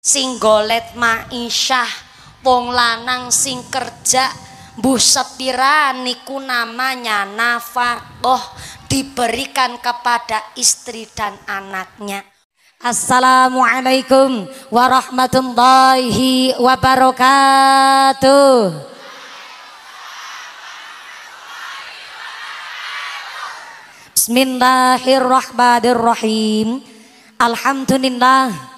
sing golet maisyah wong lanang sing kerja mbuh setira niku namanya nafkah diberikan kepada istri dan anaknya Assalamualaikum warahmatullahi wabarakatuh Bismillahirrahmanirrahim Alhamdulillah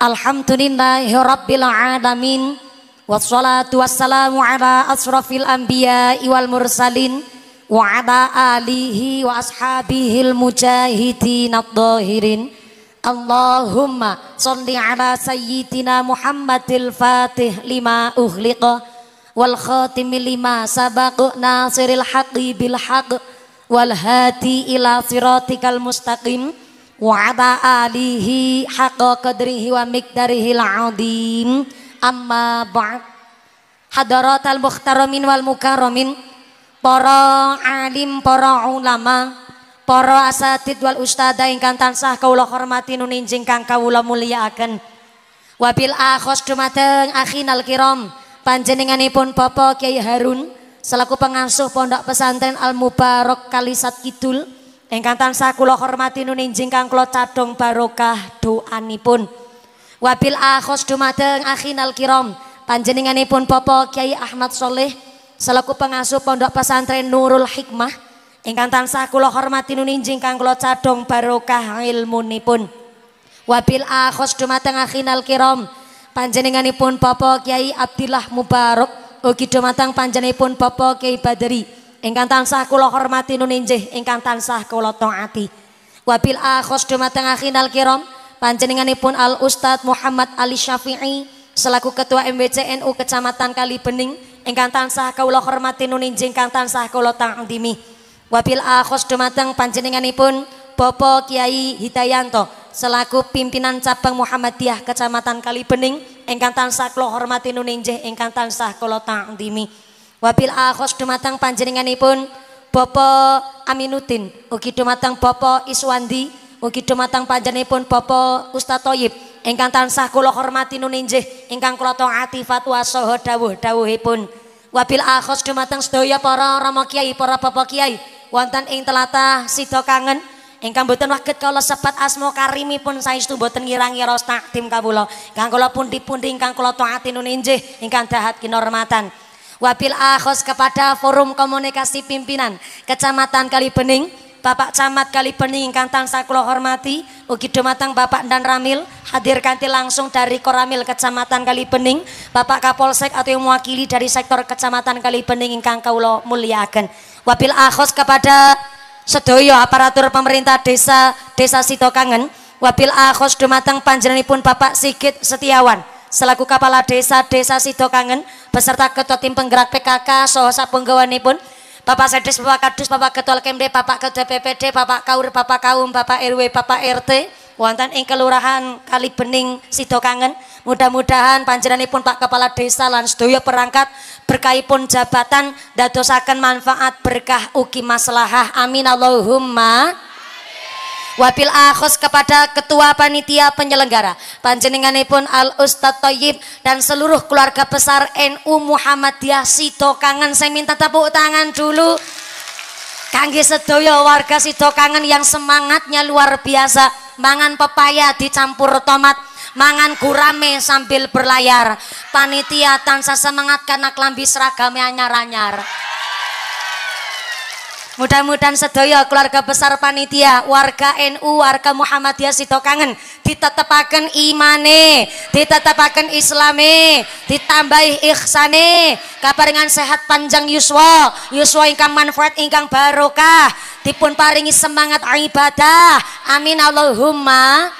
Alhamdulillahirabbil alamin wassalatu wassalamu ala asrafil anbiya wal mursalin wa ala alihi wa ashabihil mujahidin adh-dhahirin Allahumma salli ala sayyidina Muhammadil Fatih lima ughliqa wal khatimi lima sabaqa nasiril haqqi bil haqq wal hadi ila siratikal mustaqim wa miqdarihi al-azim amma ba'd hadarat al-mukhtaramin wal والمكرمين para alim, para ulama, para asatid wal ustada ingkang tansah kawula hormati nuninjing kang kawula mulyakaken. Wabil akhos dumateng akhinal kiram panjenenganipun Bapak Kiai Harun selaku pengasuh Pondok Pesantren Al Mubarok Kalisat Kidul Ingkang tansah kula hormati nuninjing kang kula cadhong barokah doanipun. Wabil akhos dumateng akhinal kiram panjenenganipun Bapak Kiai Ahmad Soleh selaku pengasuh Pondok Pesantren Nurul Hikmah ingkang tansah kula hormati nuninjing kang kula cadhong barokah ilmunipun. Wabil akhos dumateng akhinal kiram panjenenganipun Bapak Kiai Abdillah Mubarak ugi dumateng panjenenganipun Bapak Kiai Badri Ingkang tansah kula hormati injih ingkang tansah kula taati. Wabil akhos dumateng akhinal kiram panjenenganipun Al Ustad Muhammad Ali Syafi'i selaku Ketua MBCNU Kecamatan Kalibening ingkang tansah kula hormati injih ingkang tansah kula Wa Wabil akhos dumateng panjenenganipun Bapak Kiai Hidayanto, selaku pimpinan cabang Muhammadiyah Kecamatan Kalibening ingkang tansah kula hormati injih ingkang tansah kula taati. Wabil akhos dumatang panjenenganipun Bapak Aminuddin, ugi dumateng Bapak Iswandi, ugi dumateng panjenenganipun Bapak Ustadz Toyib, ingkang tansah kula hormati nuninjih, ingkang kula taati fatwa saha dawuh-dawuhipun. Wabil akhos dumatang sedaya para rama kiai, para bapak kiai, wonten ing telatah sida kangen ingkang boten waget kala sepat asma karimipun saestu boten ngirang-ngira takdim kawula. Kang kula pundi-pundi ingkang kula taati nuninjih, ingkang dahat kinormatan. Wabil Ahos kepada forum komunikasi pimpinan Kecamatan Kalibening, Bapak Camat Kalibening ingkang tansah kula hormati, ugi dumateng Bapak Dan Ramil hadir kanti langsung dari Koramil Kecamatan Kalibening, Bapak Kapolsek atau yang mewakili dari sektor Kecamatan Kalibening Kang Kaulo mulyakaken. Wabil Ahos kepada sedoyo aparatur pemerintah desa Desa Sitokangen, wabil Ahos dumateng panjenenganipun Bapak Sigit Setiawan selaku kepala desa Desa Sido Kangen beserta ketua tim penggerak PKK Soho pun, Bapak Sedes, Bapak Kadus, Bapak Ketua Kemde, Bapak Ketua PPD, Bapak Kaur, Bapak Kaum, Bapak RW, Bapak RT, wonten ing Kelurahan Kalibening Sidokangen. Mudah-mudahan panjenenganipun Pak Kepala Desa lan sedaya perangkat pun jabatan dadosaken manfaat berkah ugi maslahah. Amin Allahumma wabil akhos kepada ketua panitia penyelenggara panjenenganipun Al Ustadz Toyib dan seluruh keluarga besar NU Muhammadiyah Sido Kangen saya minta tepuk tangan dulu kangge sedoyo warga Sido Kangen yang semangatnya luar biasa mangan pepaya dicampur tomat mangan gurame sambil berlayar panitia tansah semangat karena klambi seragamnya nyar-nyar Mudah-mudahan sedaya keluarga besar panitia, warga NU, warga Muhammadiyah Sito kangen ditetepaken imane, ditetepaken islame, ditambahi ikhsane, kaparingan sehat panjang yuswa, yuswa ingkang manfaat ingkang barokah, dipun paringi semangat ibadah. Amin Allahumma.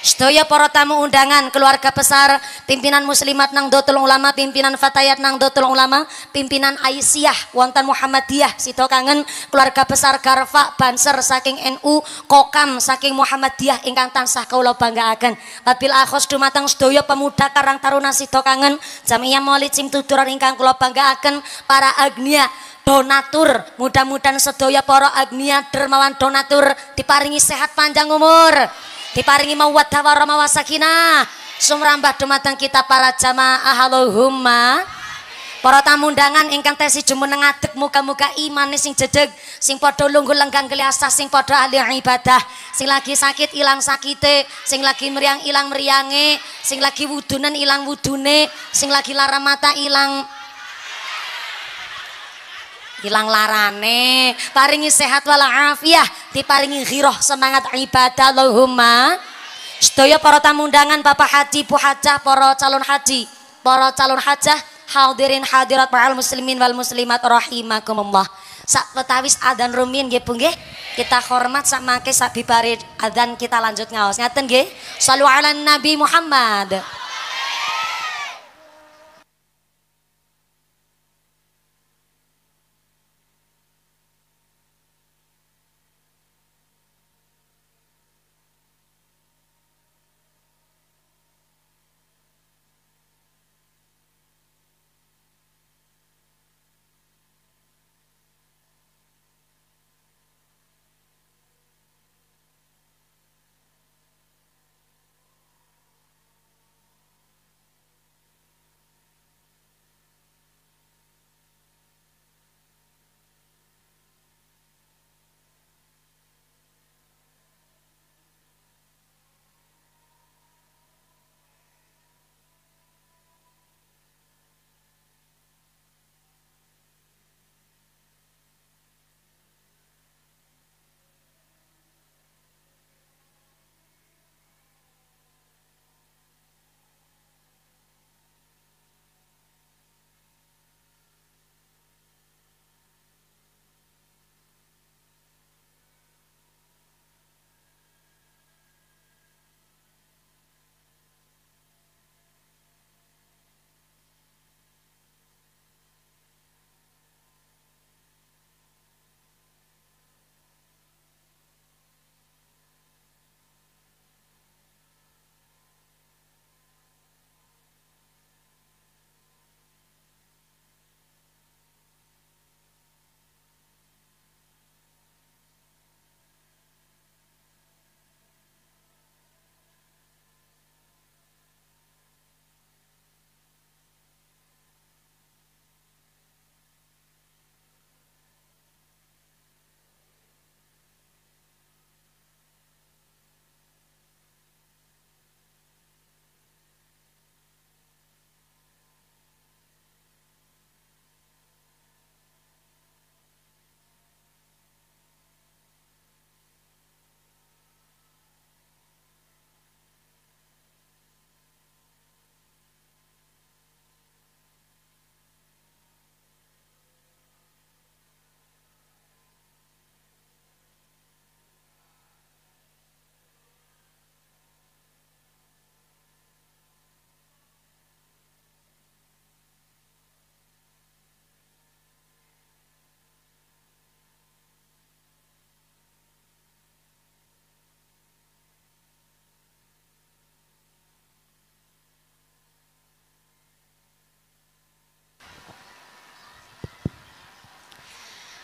Sedaya para tamu undangan, keluarga besar, pimpinan muslimat nang dotul ulama, pimpinan fatayat nang dotul ulama, pimpinan Aisyah, wonten Muhammadiyah, sito kangen, keluarga besar Garfa, Banser saking NU, Kokam saking Muhammadiyah ingkang tansah kula banggaaken. Wabil akhos dumateng sedaya pemuda Karang Taruna sito kangen, jamiah maulid sing tuturan ingkang kula banggaaken para agnia donatur mudah-mudahan sedaya para agnia dermawan donatur diparingi sehat panjang umur diparingi mawaddah warahmah wasakinah sumrambah dumateng kita para jamaah Allahumma para tamu undangan ingkang tesi jumeneng adeg muka muka iman sing jedeg sing padha lungguh lenggang keliasah sing padha ahli ibadah sing lagi sakit ilang sakite sing lagi meriang ilang meriange sing lagi wudunan ilang wudune sing lagi lara mata ilang hilang larane paringi sehat walafiah diparingi hiroh semangat ibadah Allahumma sedaya para tamu undangan Bapak Haji Bu Hajah para calon haji para calon hajah hadirin hadirat para muslimin wal muslimat rahimakumullah sak petawis adzan rumin nggih Bu nggih kita hormat sak mangke sak bibare adzan kita lanjut ngaos ngaten nggih sallu ala nabi Muhammad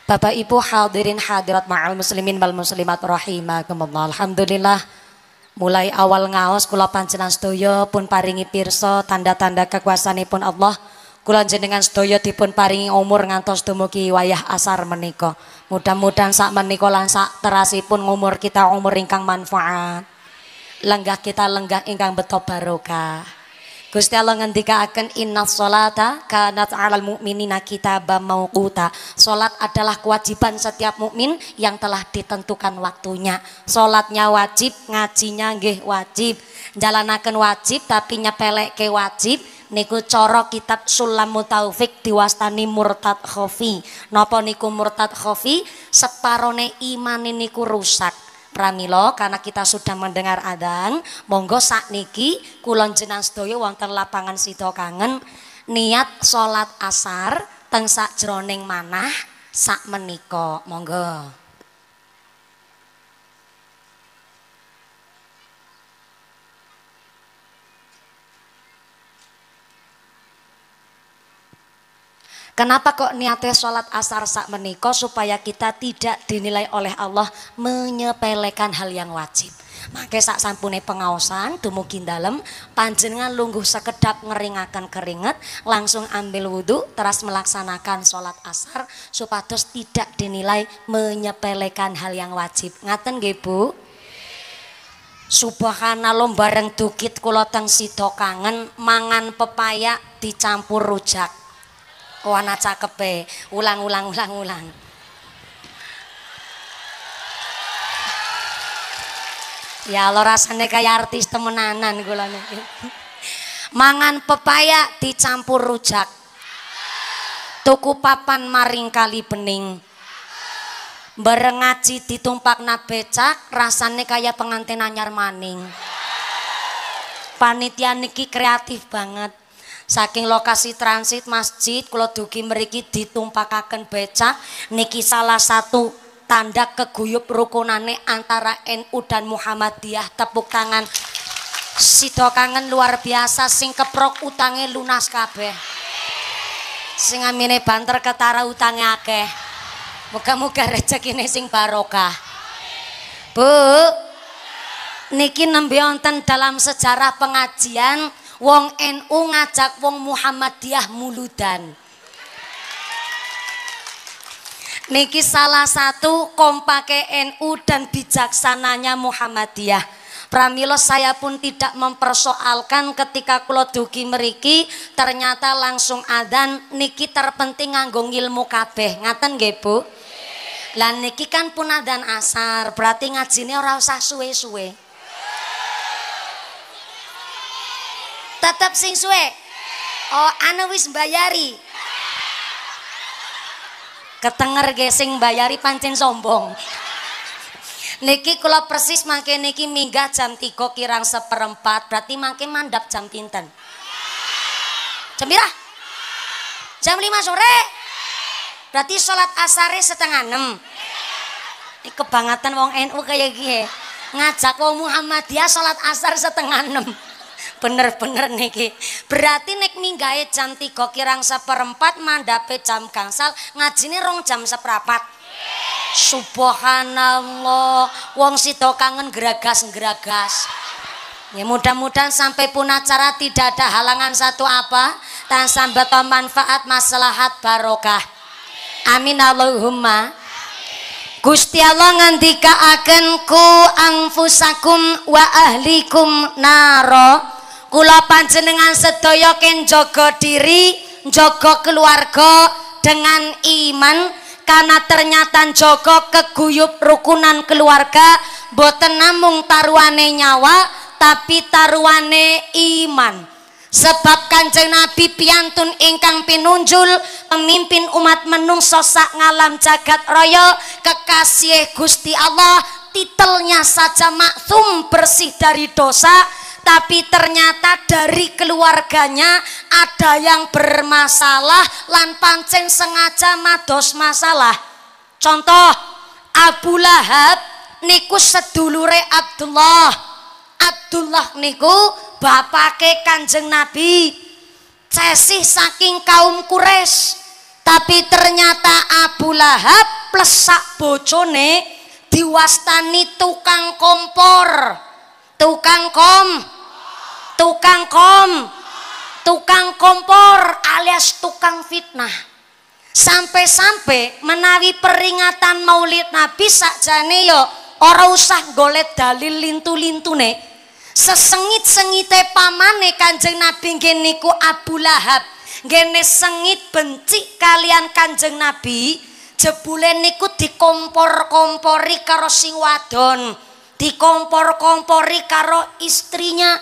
Bapak Ibu hadirin hadirat ma'al muslimin wal muslimat rahimakumullah. Alhamdulillah mulai awal ngaos kula panjenengan sedaya pun paringi pirsa tanda-tanda kekuasaanipun Allah. Kula jenengan sedaya dipun paringi umur ngantos dumugi wayah asar menika. Mudah-mudahan sak menika lan sak terasipun umur kita umur ingkang manfaat. Lenggah kita lenggah ingkang beto barokah. Gusti Allah ngendikaaken solata sholata kanat 'alal mu'minina bamau mauquta. Salat adalah kewajiban setiap mukmin yang telah ditentukan waktunya. Salatnya wajib, ngajinya nggih wajib. Jalanaken wajib tapi ke wajib niku coro kitab Sulamu Taufik diwastani murtad khofi. nopo niku murtad khofi? Separone imane niku rusak Pramilo, karena kita sudah mendengar adan, monggo niki kulon jenang sedoyo wonten lapangan sida kangen niat sholat asar teng sak jroning manah sak meniko, monggo Kenapa kok niatnya sholat asar sak meniko supaya kita tidak dinilai oleh Allah menyepelekan hal yang wajib. Maka sak sampune pengawasan dumugi dalam panjenengan lungguh sekedap ngeringakan keringet langsung ambil wudhu terus melaksanakan sholat asar supados tidak dinilai menyepelekan hal yang wajib. Ngaten nggih Bu? Subhanallah bareng dukit kula teng sida mangan pepaya dicampur rujak oh anak cakep ulang ulang ulang ulang ya lo rasanya kayak artis temenanan gula niki mangan pepaya dicampur rujak tuku papan maring kali bening bareng ngaji ditumpak becak rasanya kayak pengantin anyar maning panitia niki kreatif banget Saking lokasi transit masjid kalau duki meriki ditumpakakan becak niki salah satu tanda keguyup rukunane antara NU dan Muhammadiyah. Tepuk tangan Sido kangen luar biasa sing keprok utange lunas kabeh. Sing amine banter ketara utange akeh. Muga-muga rezekine sing barokah. Bu, niki nembe dalam sejarah pengajian Wong NU ngajak wong Muhammadiyah muludan. Niki salah satu kompake NU dan bijaksananya Muhammadiyah. Pramilo saya pun tidak mempersoalkan ketika kulo duki meriki ternyata langsung adan niki terpenting nganggung ilmu kabeh ngaten nggih Bu. Lah niki kan pun adan asar berarti ngajine ora usah suwe-suwe. Tetap sing suwe oh anu wis mbayari ge sing bayari pancen sombong Niki kula persis mangke niki minggah jam 3 kirang seperempat berarti mangke mandap jam pinten? Jam birah? Jam 5 sore? Berarti salat asare setengah 6. Ini kebangatan wong NU kaya gini ngajak wong Muhammadiyah salat asar setengah 6. bener-bener niki. Berarti nek minggahe jam 3 kirang seperempat mandape jam gangsal ngajine rong jam seperempat Subhanallah, wong sida kangen geragas-geragas. Ya mudah-mudahan sampai pun acara tidak ada halangan satu apa, tansah sambat manfaat maslahat barokah. Amin Allahumma. Gusti Allah akan ku angfusakum wa ahlikum naro kula panjenengan sedaya kenjaga diri jaga keluarga dengan iman karena ternyata joko keguyup rukunan keluarga boten namung tarwane nyawa tapi tarwane iman sebab kanjeng Nabi piantun ingkang pinunjul pemimpin umat menung sosak ngalam jagat royal kekasih Gusti Allah titelnya saja maksum bersih dari dosa tapi ternyata dari keluarganya ada yang bermasalah lan pancing sengaja mados masalah contoh Abu Lahab niku sedulure Abdullah Abdullah niku bapake kanjeng Nabi cesih saking kaum kures. tapi ternyata Abu Lahab plesak bocone diwastani tukang kompor tukang kom tukang kom tukang kompor alias tukang fitnah sampai-sampai menawi peringatan maulid nabi sakjane yo ya ora usah golet dalil lintu lintu ne. sesengit-sengite pamane kanjeng nabi niku Abu Lahab gene sengit benci kalian kanjeng nabi jebule niku dikompor-kompori karo sing wadon dikompor-kompori karo istrinya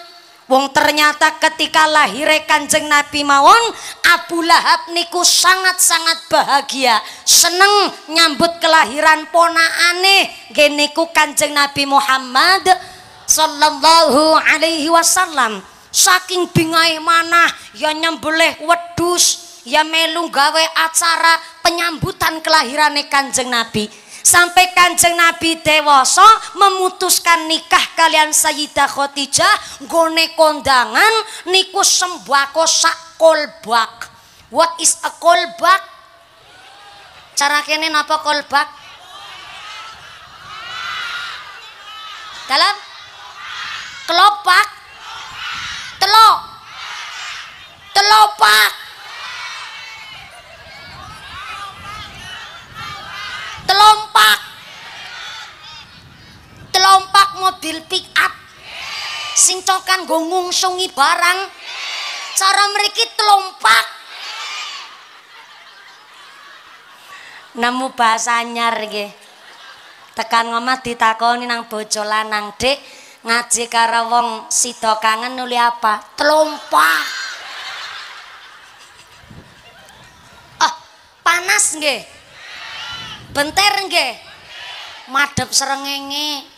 Wong ternyata ketika lahir kanjeng Nabi mawon Abu Lahab niku sangat-sangat bahagia seneng nyambut kelahiran ponakane geniku kanjeng Nabi Muhammad sallallahu alaihi wasallam saking bingai manah ya nyembelih wedus ya melu gawe acara penyambutan kelahirane kanjeng Nabi sampai kanjeng Nabi dewasa memutuskan nikah kalian Sayyidah Khadijah gone kondangan niku sembako sak kolbak what is a kolbak cara kene napa kolbak dalam kelopak Telok? telopak telopak mobil pick up sing cokan nggo ngungsungi barang cara mereka telompak namu bahasa nyar nggih tekan ngomah ditakoni nang bojo lanang dek ngaji karo wong sida kangen nuli apa telompak oh ah, panas nggih benter nggih madhep serengenge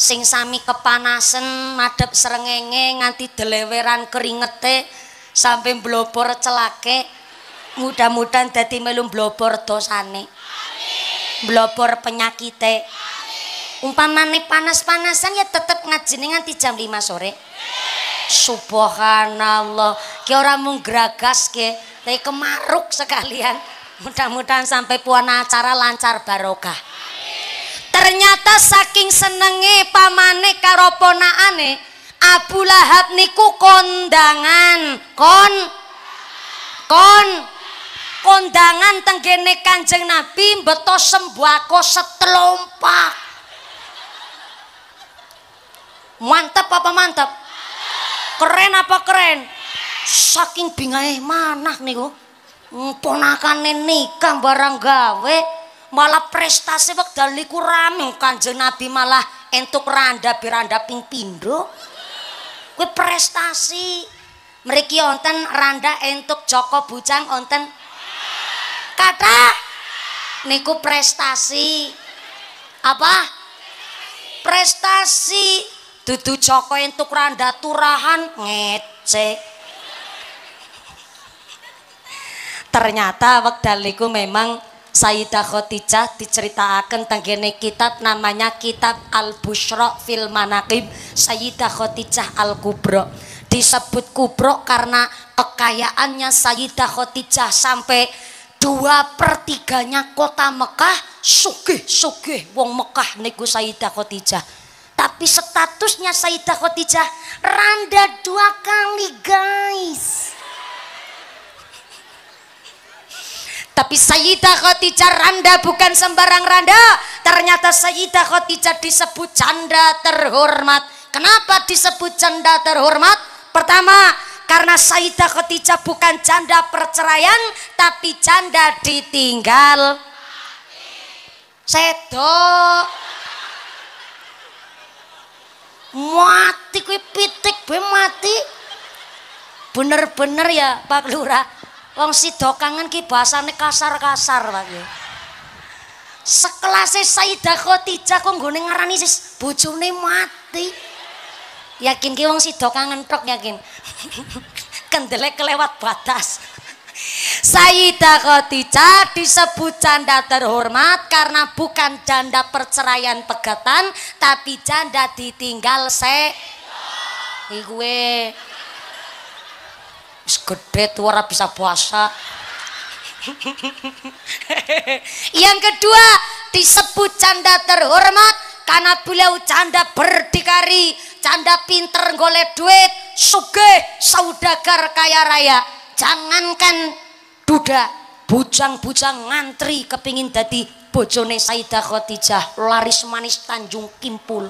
sing sami kepanasan madhep srengenge nganti deleweran keringete sampe blobor celake mudah-mudahan dadi melu blobor dosane amin blobor penyakite amin umpamane panas-panasan ya tetep ngajine nganti jam 5 sore subhanallah ki ora mung gragas ke tapi kemaruk sekalian mudah-mudahan sampai puan acara lancar barokah amin ternyata saking senenge pamane karo ponakane Abu Lahab niku kondangan kon kon kondangan tenggene kanjeng Nabi beto sembako setelompak mantep apa mantep keren apa keren saking bingai manah niku ponakan nikah barang gawe malah prestasi wekdal niku rame Kanjeng Nabi malah entuk randa biranda ping pindho. Kuwi prestasi. Mriki onten randa entuk Joko Bujang onten kata niku prestasi. Apa? Prestasi. Dudu Joko entuk randa turahan ngece ternyata wekdal daliku memang Sayyidah Khotijah diceritakan tentang kitab namanya kitab Al-Bushra fil Manaqib Sayyidah Khotijah al Kubro, disebut kubro karena kekayaannya Sayyidah Khotijah sampai dua pertiganya kota Mekah sugih sugih wong Mekah niku Sayyidah Khotijah tapi statusnya Sayyidah Khotijah randa dua kali guys Tapi Sayyidah Khadijah Randa bukan sembarang Randa. Ternyata Sayyidah Khadijah disebut janda terhormat. Kenapa disebut janda terhormat? Pertama, karena Sayyidah Khadijah bukan janda perceraian, tapi janda ditinggal. Sedok. Mati kue pitik gue mati. Bener-bener ya Pak Lurah. Wong sido kangen ki bahasane kasar-kasar, Pak ya. Sekelase Sayyidah Khadijah kok nggone ngarani sis bojone mati. Yakin ki wong sido kangen tok yakin. Kendele kelewat batas. Sayyidah Khadijah disebut janda terhormat karena bukan janda perceraian pegatan tapi janda ditinggal se. Iku wis gede tua bisa puasa yang kedua disebut canda terhormat karena beliau canda berdikari canda pinter golek duit suge saudagar kaya raya jangankan duda bujang-bujang ngantri kepingin dadi bojone Saidah Khadijah laris manis Tanjung Kimpul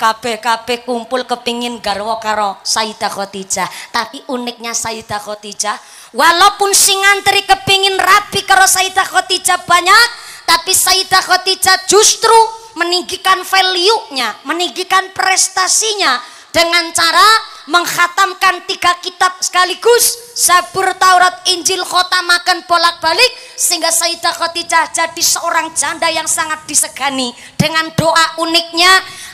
kabeh-kabeh kumpul kepingin garwa karo Sayyidah Khadijah tapi uniknya Sayyidah Khadijah walaupun sing ngantri kepingin rapi karo Sayyidah Khadijah banyak tapi Sayyidah Khadijah justru meninggikan value-nya meninggikan prestasinya dengan cara menghatamkan tiga kitab sekaligus Sabur Taurat Injil kota makan bolak-balik sehingga Sayyidah Khadijah jadi seorang janda yang sangat disegani dengan doa uniknya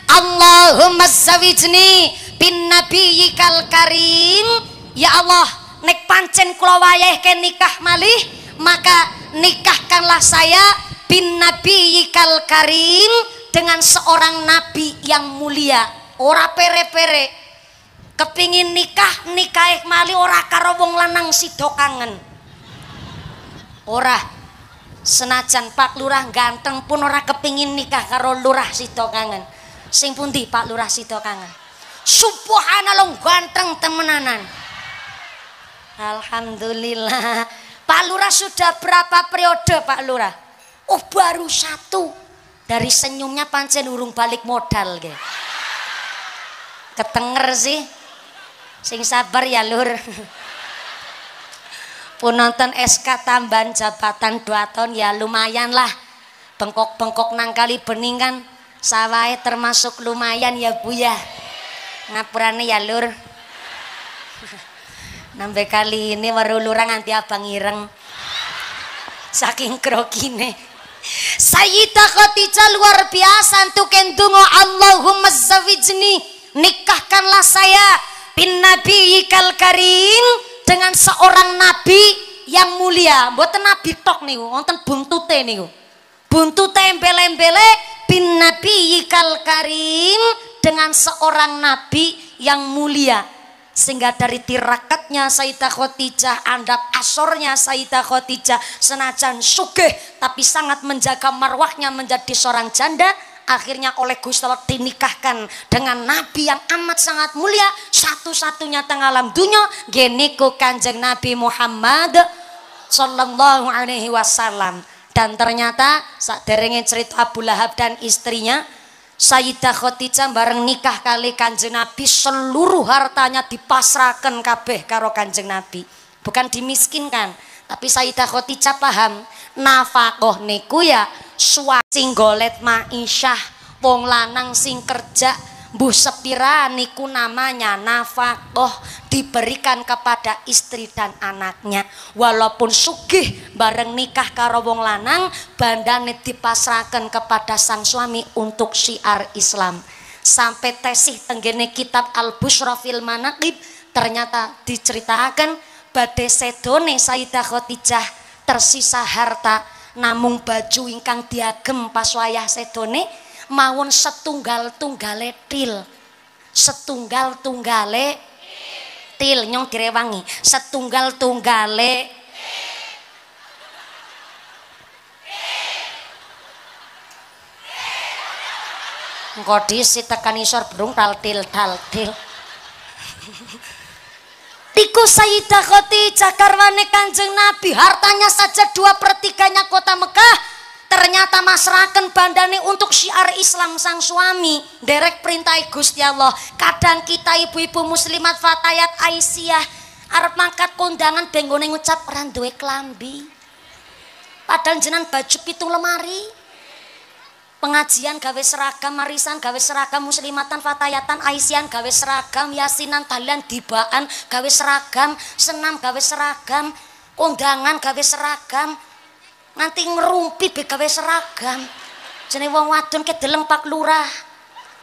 Allahumma sawijni bin nabiyikal karim ya Allah nek pancen kula ke nikah malih maka nikahkanlah saya bin nabiyikal karim dengan seorang nabi yang mulia ora pere-pere kepingin nikah nikah malih ora karo wong lanang sido kangen ora senajan Pak Lurah ganteng pun ora kepingin nikah karo Lurah sido kangen Sing pundi Pak Lurah Sido kangen? Subhanallah ganteng temenanan. Alhamdulillah. Pak Lurah sudah berapa periode Pak Lurah? Oh baru satu. Dari senyumnya pancen urung balik modal gitu. Ketenger sih. Sing sabar ya Lur. pun nonton SK tambahan jabatan dua tahun ya lumayan lah. Bengkok-bengkok nangkali beningan. bening kan Sawah termasuk lumayan ya bu ya ngapurane ya lur nambe kali ini waru lurang nanti abang ireng saking krokine Sayyidah Khadijah luar biasa untuk kendungo Allahumma zawijni nikahkanlah saya bin nabi ikal karim dengan seorang nabi yang mulia buat nabi tok nih wonten buntute nih buntu tempel-tempele bin nabi yikal karim dengan seorang nabi yang mulia sehingga dari tirakatnya Sayyidah Khotijah, andap asornya Sayyidah Khotijah, senajan suke, tapi sangat menjaga marwahnya menjadi seorang janda, akhirnya oleh Gusti Allah dinikahkan dengan nabi yang amat sangat mulia satu-satunya tengah alam dunia geniku kanjeng Nabi Muhammad sallallahu alaihi wasallam dan ternyata saderenge cerita Abu Lahab dan istrinya Sayyidah Khadijah bareng nikah kali Kanjeng Nabi seluruh hartanya dipasrahkan kabeh karo Kanjeng Nabi. Bukan dimiskinkan, tapi Sayyidah Khadijah paham nafakoh niku ya suasing golet maisyah wong lanang sing kerja Bu sepirani ku namanya nafakoh diberikan kepada istri dan anaknya. Walaupun sugih bareng nikah karo wong lanang, bandane dipasrahkan kepada sang suami untuk syiar Islam. Sampai tesih tenggene kitab Al-Busra Manakib ternyata diceritakan bade sedone Sayyidah Khotijah tersisa harta namung baju ingkang diagem pas wayah sedone mawon setunggal-tunggale til. Setunggal-tunggale til nyong direwangi. Setunggal-tunggale si tekan isor burung taltil taltil. Tiku Sayyidah Khotijah karwane kanjeng Nabi hartanya saja dua pertiganya kota Mekah ternyata masraken bandane untuk syiar Islam sang suami derek perintah Gusti Allah kadang kita ibu-ibu muslimat fatayat Aisyah arep mangkat kondangan bengone ngucap ora duwe klambi padahal jenan baju pitung lemari pengajian gawe seragam marisan gawe seragam muslimatan fatayatan aisyah gawe seragam yasinan talian dibaan gawe seragam senam gawe seragam kondangan gawe seragam Nanti ngerumpi begawe seragam. Jenenge wong wadon kedeleng Pak Lurah.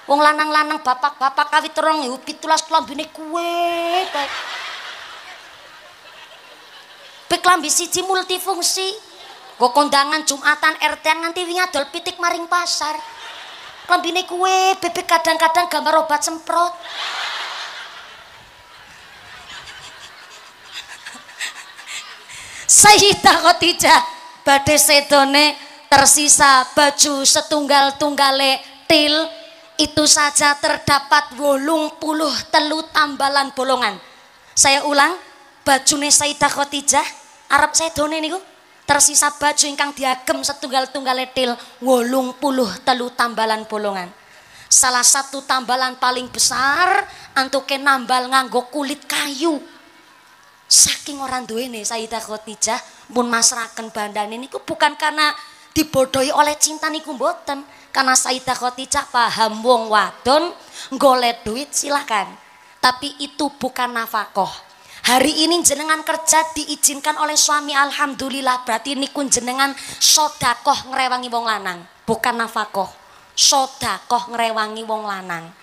Wong lanang-lanang bapak-bapak kawit terong yo pitulas kelambi kuwe. Bek klambi siji multifungsi. Go kondangan Jumatan RT nganti wingadol pitik maring pasar. Klambine kuwe bebek kadang-kadang gambar obat semprot. Sayyidah Khadijah badai sedone tersisa baju setunggal-tunggale til itu saja terdapat wolung puluh telu tambalan bolongan saya ulang ne Sayyidah Khadijah Arab sedone niku tersisa baju ingkang diagem setunggal-tunggal til wolung puluh telu tambalan bolongan salah satu tambalan paling besar antuke nambal nganggo kulit kayu saking orang tua duwene Sayyidah Khadijah pun bandan ini. ku bukan karena dibodohi oleh cinta niku mboten karena Sayyidah Khadijah paham wong wadon golek duit silakan. tapi itu bukan nafkah hari ini jenengan kerja diizinkan oleh suami alhamdulillah berarti niku jenengan sodakoh ngerewangi wong lanang bukan nafkah sodakoh ngerewangi wong lanang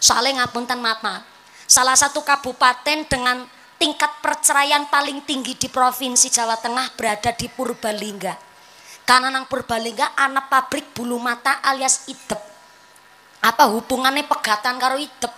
soalnya ngapunten maaf mata. salah satu kabupaten dengan tingkat perceraian paling tinggi di provinsi Jawa Tengah berada di Purbalingga. Karena nang Purbalingga anak pabrik bulu mata alias idep. Apa hubungannya pegatan karo idep?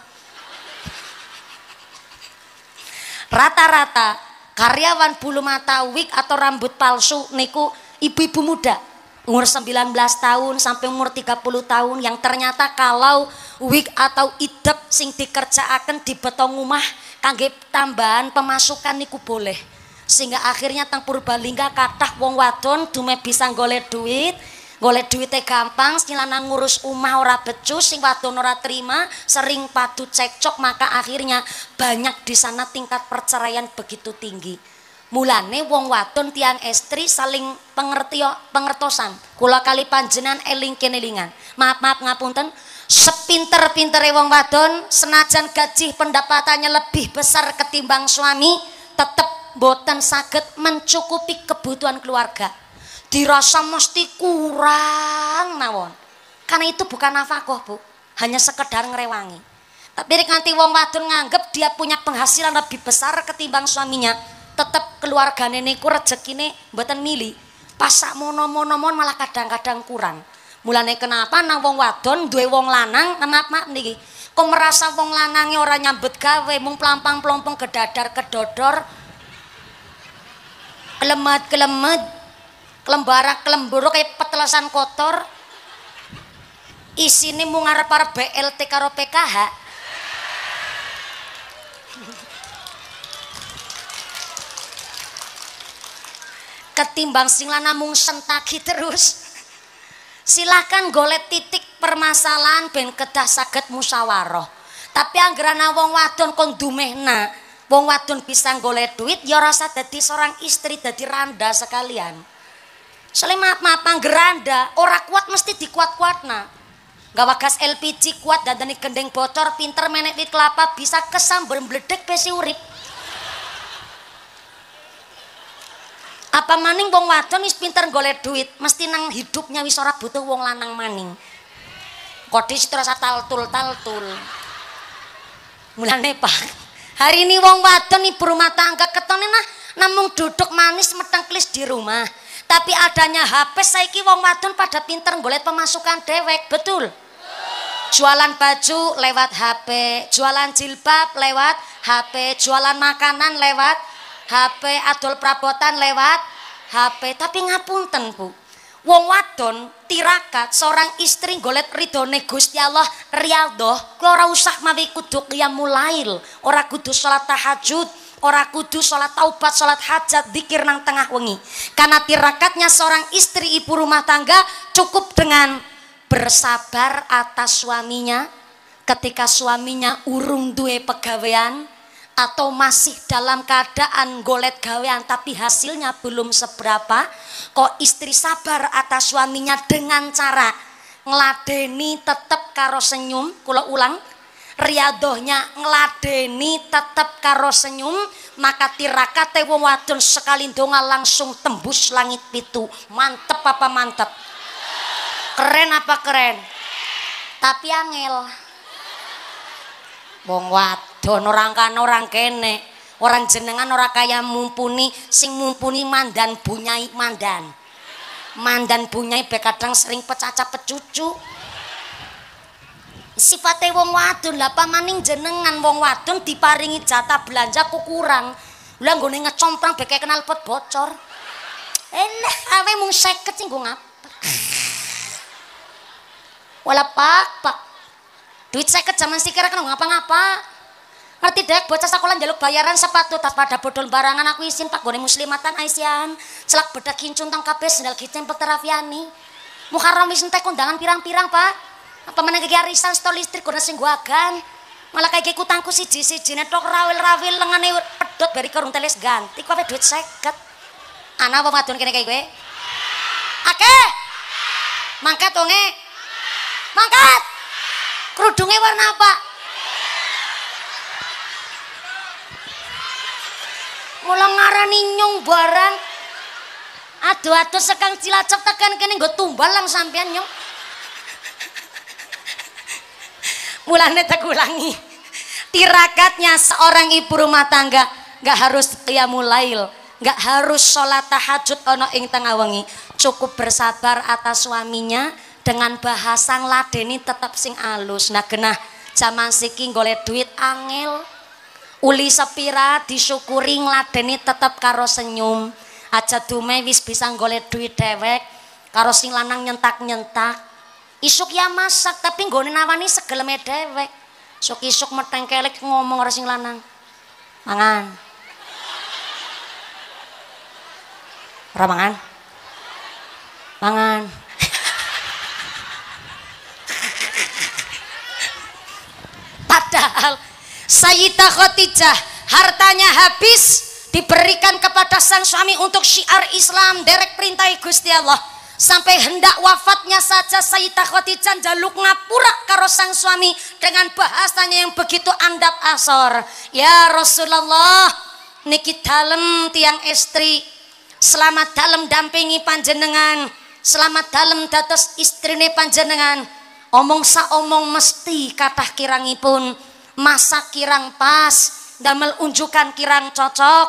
Rata-rata karyawan bulu mata wig atau rambut palsu niku ibu-ibu muda umur 19 tahun sampai umur 30 tahun yang ternyata kalau wig atau idep sing dikerjakan di betong rumah kangge tambahan pemasukan niku boleh sehingga akhirnya tang Purbalingga kathah wong wadon dume bisa golek duit golek duitnya gampang silanan ngurus umah ora becus sing wadon ora terima sering padu cekcok maka akhirnya banyak di sana tingkat perceraian begitu tinggi mulane wong wadon tiang estri saling pengertio pengertosan kula kali panjenan eling kenelingan maaf maaf ngapunten sepinter-pintere wong wadon senajan gaji pendapatannya lebih besar ketimbang suami tetap boten sakit mencukupi kebutuhan keluarga dirasa mesti kurang mawon karena itu bukan nafkah bu hanya sekedar ngerewangi tapi nanti wong wadon nganggep dia punya penghasilan lebih besar ketimbang suaminya tetap keluargane rezeki ini buatan milih pasak mono-mono malah kadang-kadang kurang Mulane kenapa nang wong wadon duwe wong lanang, maaf-maaf nah, niki. Kok merasa wong lanange ora nyambut gawe, mung plampang-plompong kedadar kedodor. kelemat kelemat Kelembara-kelemburu kayak petelasan kotor. isini mung ngarep BLT karo PKH. ketimbang sing lanang mung sentaki terus silahkan golek titik permasalahan ben kedah saged musyawarah tapi anggerana wong wadon kon dumehna wong wadon bisa golek duit ya rasa seorang istri tadi randa sekalian soalnya maaf maaf anggeranda ora kuat mesti dikuat kuatna Gak wakas LPG kuat dan gendeng bocor pinter menek di kelapa bisa kesam berembledek pesi urip Apa maning wong wadon wis pinter golek duit, mesti nang hidupnya wis ora butuh wong lanang maning. Kodis tul taltul taltul. Mulane Pak, hari ini wong wadon ibu rumah tangga ketone nah namung duduk manis metengklis di rumah. Tapi adanya HP saiki wong wadon pada pinter golek pemasukan dewek, betul? Jualan baju lewat HP, jualan jilbab lewat HP, jualan makanan lewat HP adol perabotan lewat HP tapi ngapunten bu wong wadon tirakat seorang istri golet negus Gusti Allah Rialdo, kalau usah mawi kudu yang mulail, ora kudu sholat tahajud ora kudu sholat taubat sholat hajat dikir nang tengah wengi karena tirakatnya seorang istri ibu rumah tangga cukup dengan bersabar atas suaminya ketika suaminya urung duwe pegawean atau masih dalam keadaan golet gawean tapi hasilnya belum seberapa kok istri sabar atas suaminya dengan cara ngeladeni tetap karo senyum kula ulang riadohnya ngeladeni tetap karo senyum maka tirakate wong wadon sekali donga langsung tembus langit pitu mantep apa mantep keren apa keren tapi angel wong wadon orang kan orang kene orang jenengan orang kaya mumpuni sing mumpuni mandan bunyai mandan mandan bunyai be kadang sering pecaca pecucu sifatnya wong wadon lah pamaning jenengan wong wadon diparingi jatah belanja kurang lha gue ngecomprang be kenal pot bocor enak awe mung seket sing gue ngapa wala pak pak duit saya si kira kan ngapa-ngapa Ngerti dek, bocah sekolah jaluk bayaran sepatu tak pada bodol barangan aku isin pak goni muslimatan aisyan selak bedak kincung tang kabe sendal gicempek terafiani. Muharram wis entek kondangan pirang-pirang pak. Apa mana kiki arisan stol listrik gone sing guagan. Malah kayak kutangku si siji netok rawil-rawil lengane pedot dari kerung teles ganti kok duit seket. anak apa matun kene kayak gue? Ake! Mangkat onge! Mangkat! Kerudungnya warna apa? Mula ngarani nyong barang. Aduh-aduh sekang Cilacap tekan kene nggo tumbal lang sampean nyong. Mulane tak ulangi. Tirakatnya seorang ibu rumah tangga gak harus qiyamul lail, nggak harus sholat tahajud ono ing tengah wengi. Cukup bersabar atas suaminya dengan bahasa ngladeni tetap sing alus. Nah genah zaman siki golek duit angel Uli sepira disyukuri ngladeni tetep karo senyum. Aja dume wis bisa golek duit dewek, karo sing lanang nyentak-nyentak. Isuk ya masak tapi ngoleh nawani segeleme dewek. Isuk isuk metengkelek ngomong karo sing lanang. Mangan. Ora mangan. Mangan. Padahal Sayyidah Khadijah hartanya habis diberikan kepada sang suami untuk syiar Islam derek perintah Gusti Allah sampai hendak wafatnya saja Sayyidah Khadijah jaluk ngapura karo sang suami dengan bahasanya yang begitu andap asor ya Rasulullah niki dalem tiang istri selamat dalem dampingi panjenengan selamat dalem datas istrine panjenengan omong sa omong mesti kata kirangipun masak kirang pas damel unjukan kirang cocok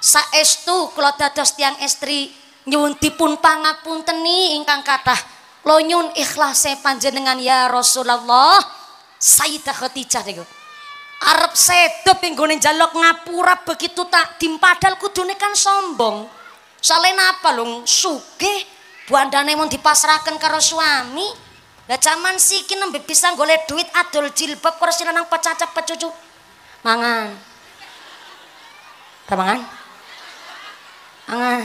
saestu kalau dados tiang estri nyuwun dipun teni ingkang kata lo nyun ikhlase panjenengan ya Rasulullah Sayyidah Khadijah niku arep sedep ing gone ngapura begitu tak dimpadal kudune kan sombong saleh napa lho sugih bandane mun dipasrahkan karo suami lah zaman siki nembe bisa golek duit adol jilbab kursi nang pecacap pecucu. Mangan. Tamangan? Mangan.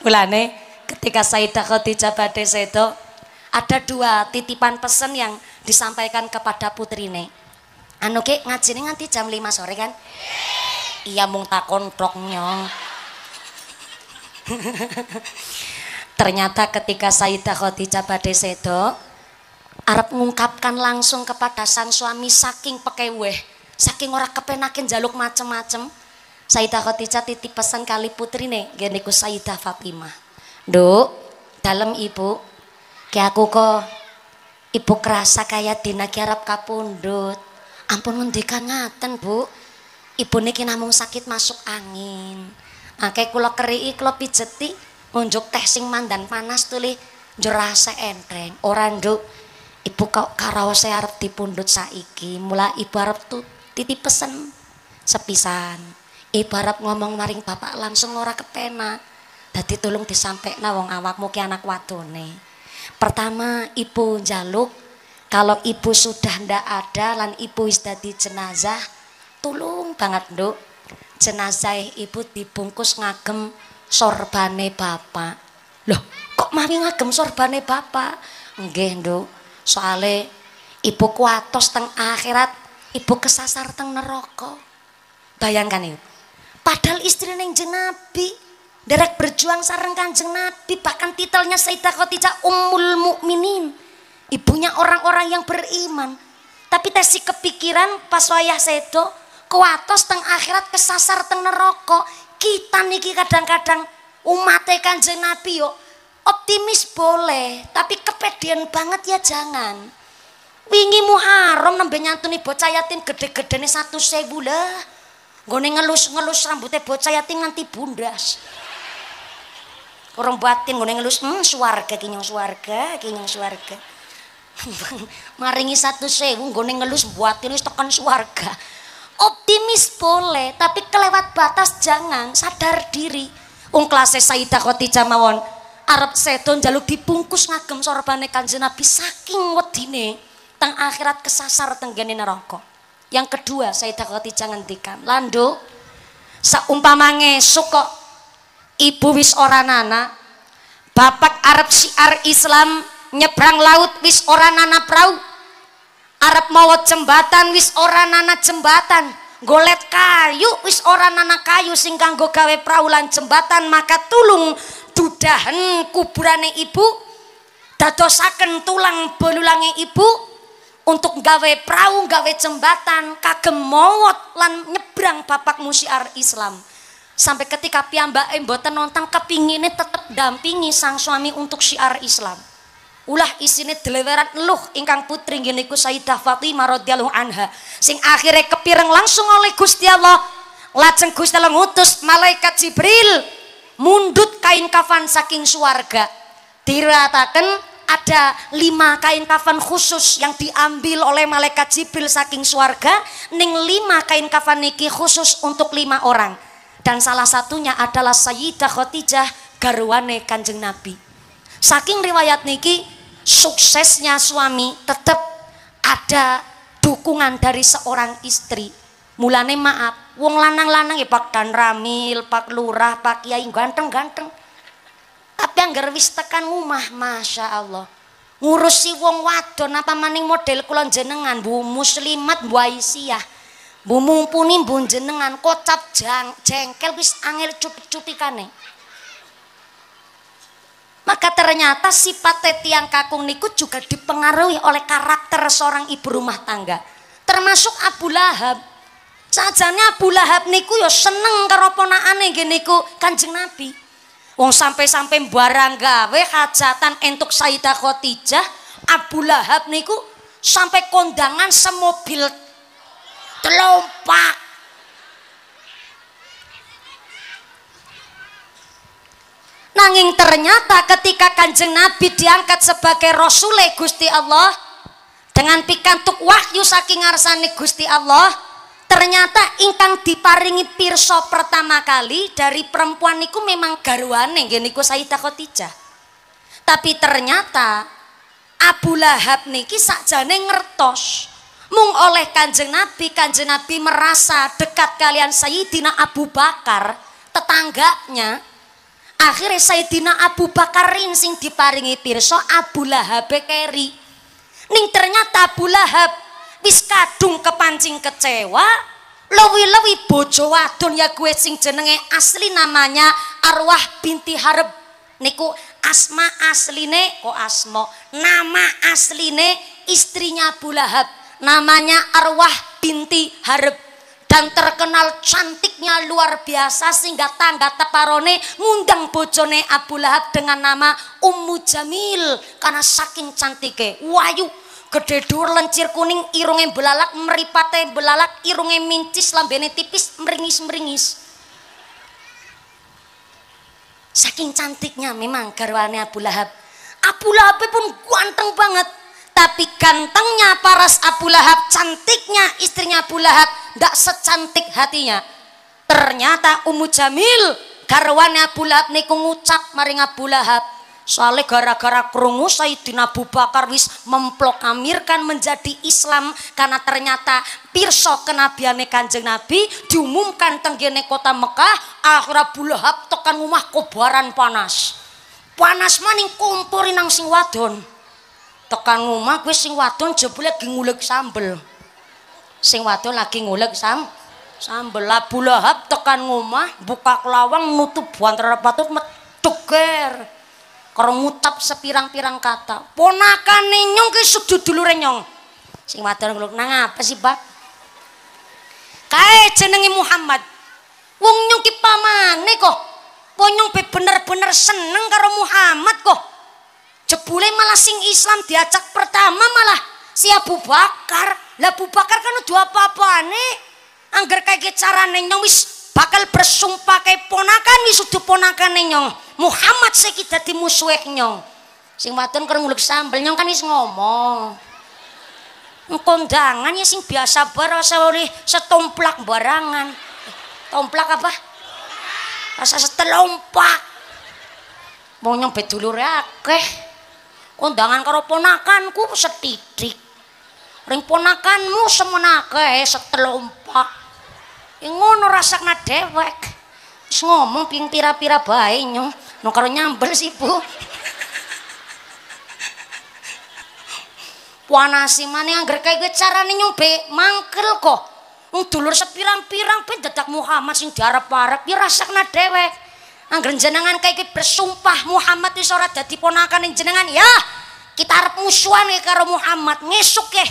Mulane ketika Sayyidah Khadijah badhe sedo ada dua titipan pesan yang disampaikan kepada putrine. Anu ke ngajine nganti jam 5 sore kan? Iya mung takon tok nyong. Ternyata ketika Sayyidah Khadijah badhe sedo, Arab mengungkapkan langsung kepada sang suami saking pekeweh, saking ora kepenakin jaluk macem-macem. Sayyidah Khadijah titip pesan kali putri nih, geniku Sayyidah Fatimah. Duk, dalam ibu, kayak aku kok ibu kerasa kayak dina kiarap kapundut. Ampun ngendikan ngaten bu, ibu niki namung sakit masuk angin. Ake kula keriki kula pijeti ngunjuk teh sing mandan panas tuli jerase entreng. Orang duk, Ibu kok karaose arep dipundhut saiki, mula ibu arep titip pesen sepisan. Ibu arep ngomong maring bapak langsung ora kepena. jadi tolong disampaikan, wong awak ki anak wadone. Pertama ibu jaluk, kalau ibu sudah ndak ada lan ibu istati jenazah, tolong banget duk jenazah ibu dibungkus ngagem sorbane bapak. Loh, kok mami ngagem sorbane bapak? enggak Nduk. Soale ibu kuatos teng akhirat, ibu kesasar teng neraka. Bayangkan yuk. Padahal istri neng jenabi, derek berjuang sarang kanjeng Nabi, bahkan titelnya Sayyidah Khadijah Ummul Mukminin. Ibunya orang-orang yang beriman. Tapi tesi kepikiran pas wayah sedo, kuatos teng akhirat kesasar teng neraka kita niki kadang-kadang umat kanjeng nabi yo optimis boleh tapi kepedian banget ya jangan wingi muharom nembe nyantuni bocah yatim gede-gede satu sewu lah gue ngelus-ngelus rambutnya bocah yatim nganti bundas orang batin gue ngelus hmm suarga kinyong suarga kinyong suarga maringi satu sewu gue ngelus buatin wis tekan suarga Optimis boleh, tapi kelewat batas jangan, sadar diri. Ung saya Sayyidah Khadijah mawon, Arab sedon jaluk dibungkus ngagem sorbane kanjeng Nabi saking wedine teng akhirat kesasar tenggene neraka. Yang kedua Sayyidah Khadijah ngendikan, "Lando, saumpamane suka ibu wis ora nana, bapak Arab syiar Islam nyebrang laut wis ora nana perahu, Arab mawat jembatan wis ora nana jembatan golet kayu wis ora nana kayu sing kanggo gawe praulan jembatan maka tulung dudahan kuburane ibu dadosaken tulang belulange ibu untuk gawe perahu gawe jembatan kagem mawat lan nyebrang bapak musyar Islam sampai ketika piyambake mboten nonton kepinginnya tetap dampingi sang suami untuk syiar Islam ulah isine deleweran luh ingkang putri ngene Sayyidah Fatimah radhiyallahu anha sing akhirnya kepireng langsung oleh Gusti Allah lajeng Gusti Allah ngutus malaikat Jibril mundut kain kafan saking suarga. diratakan ada lima kain kafan khusus yang diambil oleh malaikat Jibril saking suarga, ning lima kain kafan niki khusus untuk lima orang dan salah satunya adalah Sayyidah Khadijah garwane Kanjeng Nabi saking riwayat niki suksesnya suami tetap ada dukungan dari seorang istri mulane maaf wong lanang-lanang ya pak dan ramil pak lurah pak kiai ganteng-ganteng tapi yang gerwis tekan rumah masya Allah ngurusi wong wadon apa maning model kulon jenengan bu muslimat bu aisyah bu mumpuni bu jenengan kocap jeng, jengkel wis angel cupi cupi-cupi kane maka ternyata sifat tiang kakung niku juga dipengaruhi oleh karakter seorang ibu rumah tangga. Termasuk Abu Lahab. Sajane Abu Lahab niku ya seneng karo ponakane gini niku Kanjeng Nabi. Wong sampai-sampai barang gawe hajatan entuk Sayyidah Khadijah, Abu Lahab niku sampai kondangan semobil telompak Nanging ternyata ketika kanjeng Nabi diangkat sebagai Rasul Gusti Allah dengan pikantuk wahyu saking arsani Gusti Allah ternyata ingkang diparingi pirso pertama kali dari perempuan niku memang garwane nggih niku Sayyidah Khadijah. Tapi ternyata Abu Lahab niki sakjane ngertos mung oleh Kanjeng Nabi, Kanjeng Nabi merasa dekat kalian Sayyidina Abu Bakar tetangganya Akhirnya Sayyidina Abu Bakar sing diparingi pirsa Abu Lahab keri. Ning ternyata Abu Lahab wis kadung kepancing kecewa, lewi-lewi bojo wadon ya gue sing jenenge asli namanya Arwah binti Harb. Niku asma asline kok asmo nama asline istrinya Abu Lahab namanya Arwah binti Harb dan terkenal cantiknya luar biasa sehingga tangga teparone ngundang bojone Abu Lahab dengan nama Ummu Jamil karena saking cantiknya. wayu gede dur lencir kuning irungnya belalak meripate belalak irungnya mincis lambene tipis meringis-meringis saking cantiknya memang garwane Abu Lahab Abu Lahab pun ganteng banget tapi gantengnya paras Abu Lahab cantiknya istrinya Abu Lahab tidak secantik hatinya ternyata Ummu Jamil garwane Abu Lahab niku ngucap maring Abu Lahab soalnya gara-gara kerungu Sayyidina Abu Bakar wis memplokamirkan menjadi Islam karena ternyata pirsa kenabiane kanjeng Nabi diumumkan tenggene kota Mekah akhirnya Abu Lahab tekan rumah kobaran panas panas maning kumpuri nang sing wadon tekan rumah gue sing wadon jebule gingulek sambel sing wadon lagi sam, sam sambel labu lahap tekan ngomah buka kelawang nutup banter patut metuker karo ngutap sepirang-pirang kata ponakan nyong ke sujud dulu renyong sing wadon ngulek nang apa sih Pak kae jenengi Muhammad wong nyong paman pamane kok ponyong bener-bener seneng karo Muhammad kok jebule malah sing Islam diajak pertama malah si Abu Bakar lah Abu Bakar kan udah apa-apa nih anggar kayak cara nenyong wis bakal bersumpah kayak ponakan wis udah ponakan nyong. Muhammad sekitar di musuhnya nyong sing waton kan nguluk sambel nyong kan wis ngomong kondangan ya sing biasa berasa oleh setomplak barangan tomplak apa? rasa setelompak mau nyong bedulur ya kondangan karo ponakanku setidik ring ponakanmu semenake eh, setelompak eh, ngono rasakna dewek, wis ngomong ping pira-pira bae nyong no karo nyambel sih bu panasi mana anggere kayak gue carane nyong be mangkel kok Wong dulur sepirang-pirang pe dedak Muhammad sing diarep-arep ya rasakna dewek, Angger jenengan kaya bersumpah Muhammad wis ora dadi ponakan jenengan ya kita harap musuhan karo Muhammad ngesuk ya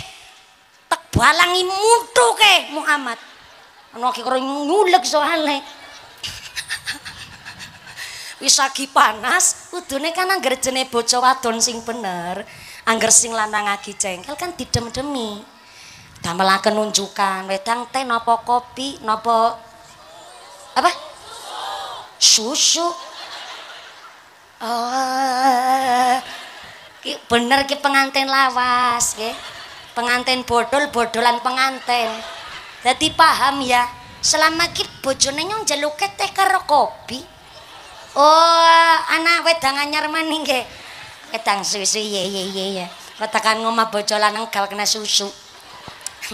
tak balangi mutu ke Muhammad ana ki kro nyulek soale wis lagi panas kudune kan angger jene bocah wadon sing bener angger sing lanang agi cengkel kan didem-demi damelaken nunjukan wedang teh napa kopi napa apa susu Oh, bener ki pengantin lawas, nggih. pengantin bodol bodolan pengantin jadi paham ya selama kita bojone nyong jaluk teh karo kopi oh anak wedang anyar maning nggih wedang susu ye ye ye ya katakan ngomah bojolan lanang kena susu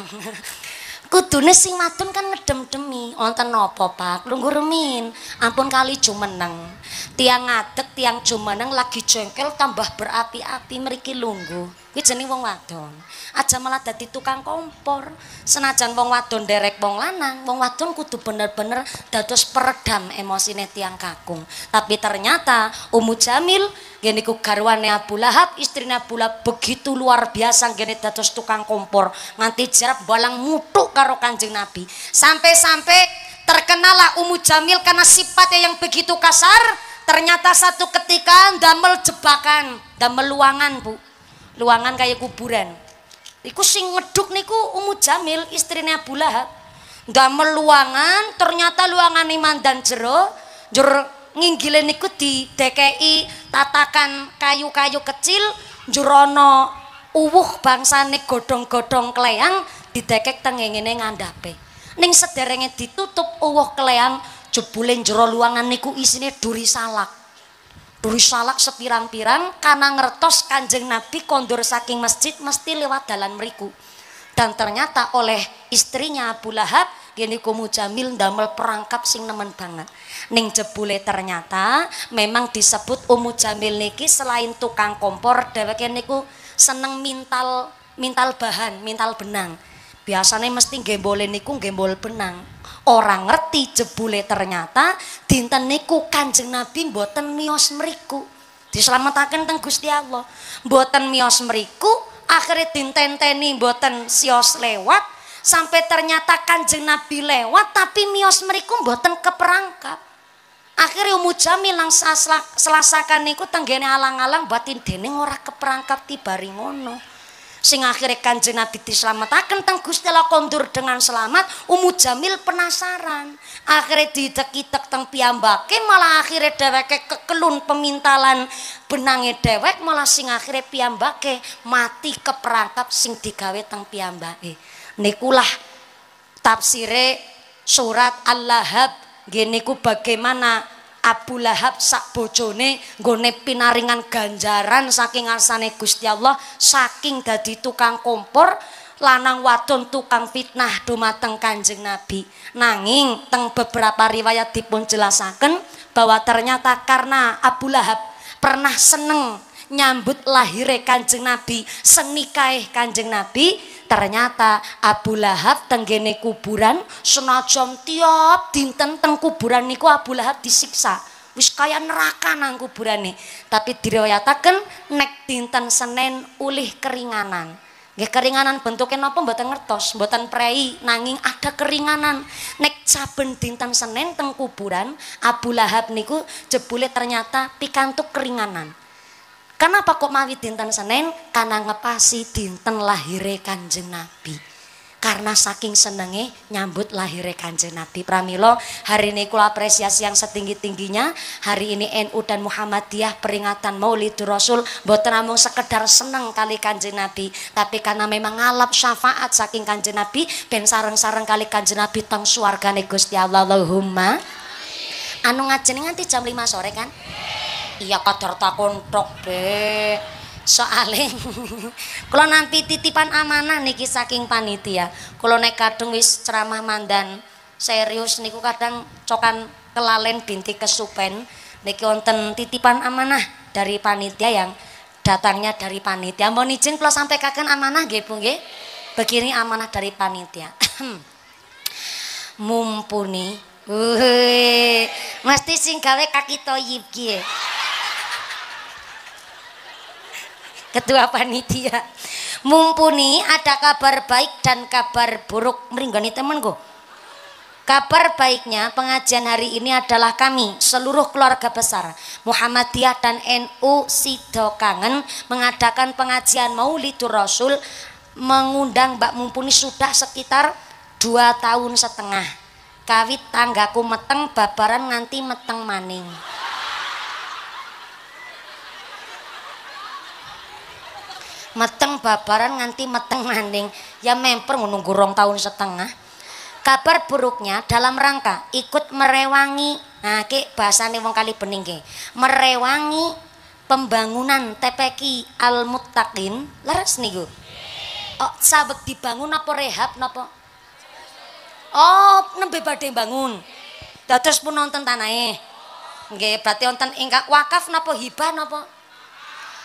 kudune sing matun kan ngedem-demi wonten nopo Pak lungguh remin. ampun kali jumeneng tiang ngadek tiang jumeneng lagi jengkel tambah berapi-api meriki lungguh Kuwi jeneng wong wadon. Aja malah dadi tukang kompor. Senajan wong wadon derek wong lanang, wong wadon kudu bener-bener dados peredam emosine tiang kakung. Tapi ternyata Umu Jamil gene ku garwane Abu Lahab, istrine Abu Lahab begitu luar biasa gene dados tukang kompor. Nganti jarap balang mutuk karo Kanjeng Nabi. Sampai-sampai terkenalah Umu Jamil karena sifatnya yang begitu kasar. Ternyata satu ketika damel jebakan, damel luangan, Bu. ruangan kaya kuburan. Iku sing ngeduk niku Umu Jamil istrinya Abu Lahab. Gak meluangan, ternyata luangan iman dan jero, jur nginggilin niku di DKI tatakan kayu-kayu kecil, jurono uwuh bangsa nih godong-godong kleang di dekek tengeng ini ngandape. Ning sederengnya ditutup uwuh kleang, jebulin jero luangan niku isinya duri salak. duwi salak sepirang-pirang karena ngertos kanjeng nabi kondur saking masjid mesti lewat dalan meriku dan ternyata oleh istrinya Abu Lahab gini kumu jamil damel perangkap sing nemen banget ning jebule ternyata memang disebut umu jamil niki selain tukang kompor dheweke niku seneng mintal mintal bahan mintal benang biasanya mesti gembole niku gembol benang Orang ngerti jebule ternyata dinten niku Kanjeng Nabi mboten mios meriku diselamatakan teng Gusti Allah. Mboten mios meriku akhirnya dintenteni mboten sios lewat sampai ternyata Kanjeng Nabi lewat tapi mios meriku mboten keperangkap. Akhirnya Umu Jamil lang selasakan niku tenggene alang-alang batin dening ora keperangkap tiba ringono sing akhirnya kanjeng Nabi diselamatkan teng Gusti kondur dengan selamat Umu Jamil penasaran akhirnya didek-idek teng piyambake malah akhirnya ke kekelun pemintalan benange dewek malah sing akhirnya piyambake mati keperangkap sing digawe teng piyambake nikulah tafsire surat Al-Lahab niku bagaimana Abu Lahab sak bojone nggone pinaringan ganjaran saking ngarsane Gusti Allah saking dadi tukang kompor lanang wadon tukang fitnah dumateng Kanjeng Nabi. Nanging teng beberapa riwayat dipun jelasaken bahwa ternyata karena Abu Lahab pernah seneng nyambut lahire Kanjeng Nabi, senikaih Kanjeng Nabi Ternyata Abu Lahab tenggene kuburan senajan tiap dinten teng kuburan niku Abu Lahab disiksa. Wis kaya neraka nang nih. Tapi diriwayataken nek dinten senen ulih keringanan. Nggih keringanan bentuknya napa mboten ngertos, mboten prei nanging ada keringanan. Nek saben dinten Senin teng kuburan Abu Lahab niku jebule ternyata pikantuk keringanan. Kenapa kok mawi dinten Senin? Karena ngepasi dinten lahire Kanjeng Nabi. Karena saking senenge nyambut lahire Kanjeng Nabi. Pramilo, hari ini kula apresiasi yang setinggi-tingginya. Hari ini NU dan Muhammadiyah peringatan Maulid Rasul Buat namung sekedar seneng kali Kanjeng Nabi, tapi karena memang ngalap syafaat saking Kanjeng Nabi ben sarang sarang kali Kanjeng Nabi teng suarga Gusti Allah Allahumma anu ngajen nganti jam 5 sore kan? iya kadar takontok be soalnya kalau nanti titipan amanah niki saking panitia kalau naik kadung wis ceramah mandan serius niku kadang cokan kelalen binti kesupen niki wonten titipan amanah dari panitia yang datangnya dari panitia mau mohon izin sampai sampaikan amanah gak pun nggih begini amanah dari panitia mumpuni Wih, mesti sing kaki toyib ki ketua panitia mumpuni ada kabar baik dan kabar buruk meringgani temanku kabar baiknya pengajian hari ini adalah kami seluruh keluarga besar Muhammadiyah dan NU Sido Kangen mengadakan pengajian Maulidur Rasul mengundang Mbak Mumpuni sudah sekitar dua tahun setengah kawit tanggaku meteng babaran nganti meteng maning meteng babaran nganti meteng maning ya memper menunggu rong tahun setengah kabar buruknya dalam rangka ikut merewangi nah bahasa nih wong kali bening ke merewangi pembangunan TPQ Al Muttaqin leres niku oh sahabat dibangun apa rehab apa? oh nembe dibangun bangun terus pun nonton tanahe nggih berarti nonton ingkak wakaf napa hibah napa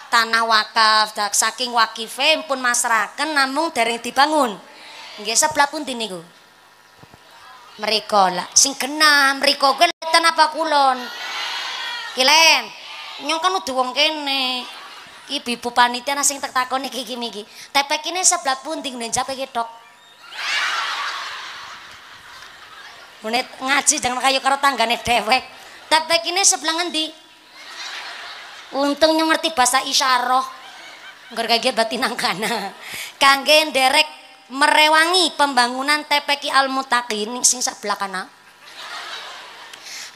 tanah wakaf saking wakife pun masyarakat namung dereng dibangun nggih sebelah pun niku mereka lah sing genah mereka kelihatan apa kulon kilen nyong kan udah wong kene ibu ibu panitia nasing tak takon nih kiki miki tepek ini sebelah pun tinggi nih capek dok menit ngaji jangan kayu karo tangga nih dewek tepek ini sebelah ngendi Untungnya ngerti bahasa isyarah. kaget batin angkana. Kangge derek merewangi pembangunan TPK Al Mutakin sing sebelah kanan.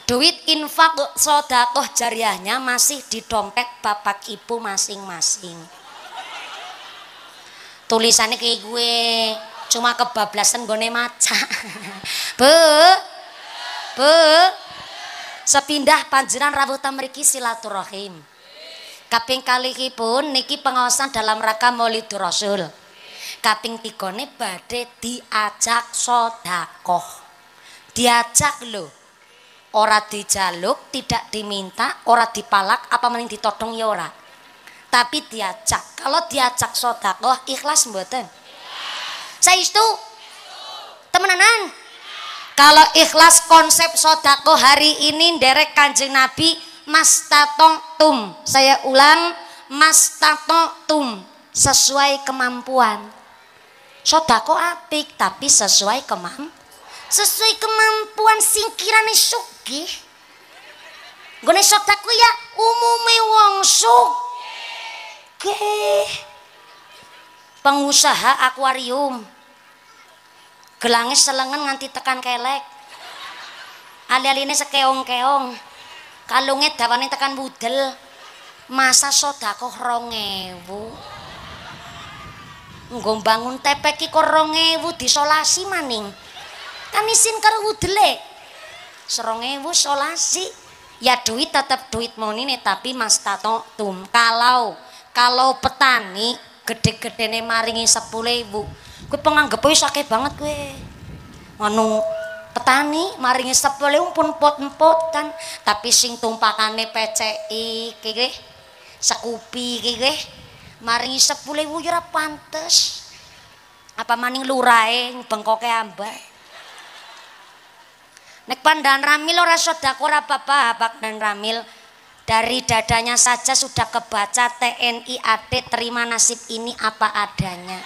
Duit infak sodakoh jariahnya masih di dompet bapak ibu masing-masing. Tulisannya kayak gue, cuma kebablasan gue maca. Bu, bu, sepindah panjiran rabu tamriki silaturahim. Kaping kalihipun niki pengawasan dalam rangka Maulidur Rasul. Kaping tigone badhe diajak sodakoh. Diajak lho. Ora dijaluk, tidak diminta, ora dipalak, apa mending ditodong ya ora. Tapi diajak. Kalau diajak sodakoh ikhlas mboten? Saya itu temenanan. Kalau ikhlas konsep sodako hari ini derek kanjeng Nabi tum, saya ulang tum sesuai kemampuan sodako apik tapi sesuai kemampuan sesuai kemampuan singkirane suki. gue sodako ya umume wong suki pengusaha akuarium gelangnya selengan nganti tekan kelek alih-alih ini sekeong-keong kalunge dawane tekan wudel masa sedekah 2000 nggo bangun tepek iki kok 2000 disolasi maning kan isin karo wudele 2000 solasi ya duit tetep duit monine tapi Mas Tato tum kalau kalau petani gede-gedene maringi 10000 kuwi penganggepe sakit banget kuwi anu petani maringi sepele pun pot-empotan tapi sing tumpakane PCI kiri sekupi kiri maringi sepele wujur ya pantes apa maning lurae bengkoknya ambar nek pandan ramil ora sodako ora bapak dan ramil dari dadanya saja sudah kebaca TNI AD terima nasib ini apa adanya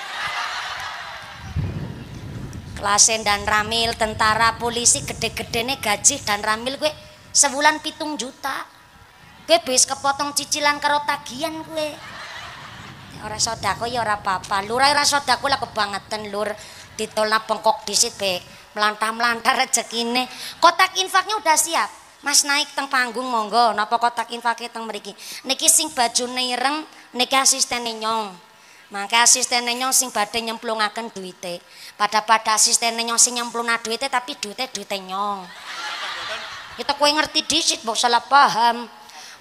Lasen dan Ramil, tentara, polisi, gede-gede gaji dan Ramil gue sebulan pitung juta. Gue bis kepotong cicilan karo tagihan gue. Orang sodako ya orang apa-apa. Lurah orang sodako lah kebangetan lur. Ditolak bengkok disit be. Melantah-melantah rejek ini. Kotak infaknya udah siap. Mas naik teng panggung monggo. Napa kotak infaknya teng meriki. Niki sing baju neireng. Niki asisten nyong. Maka asisten nyong sing badai nyemplung akan duitnya. Pada-pada asisten nyong sing nyempluna duitnya tapi duitnya duitnya nyong. Kita kue ngerti disit, bok salah paham.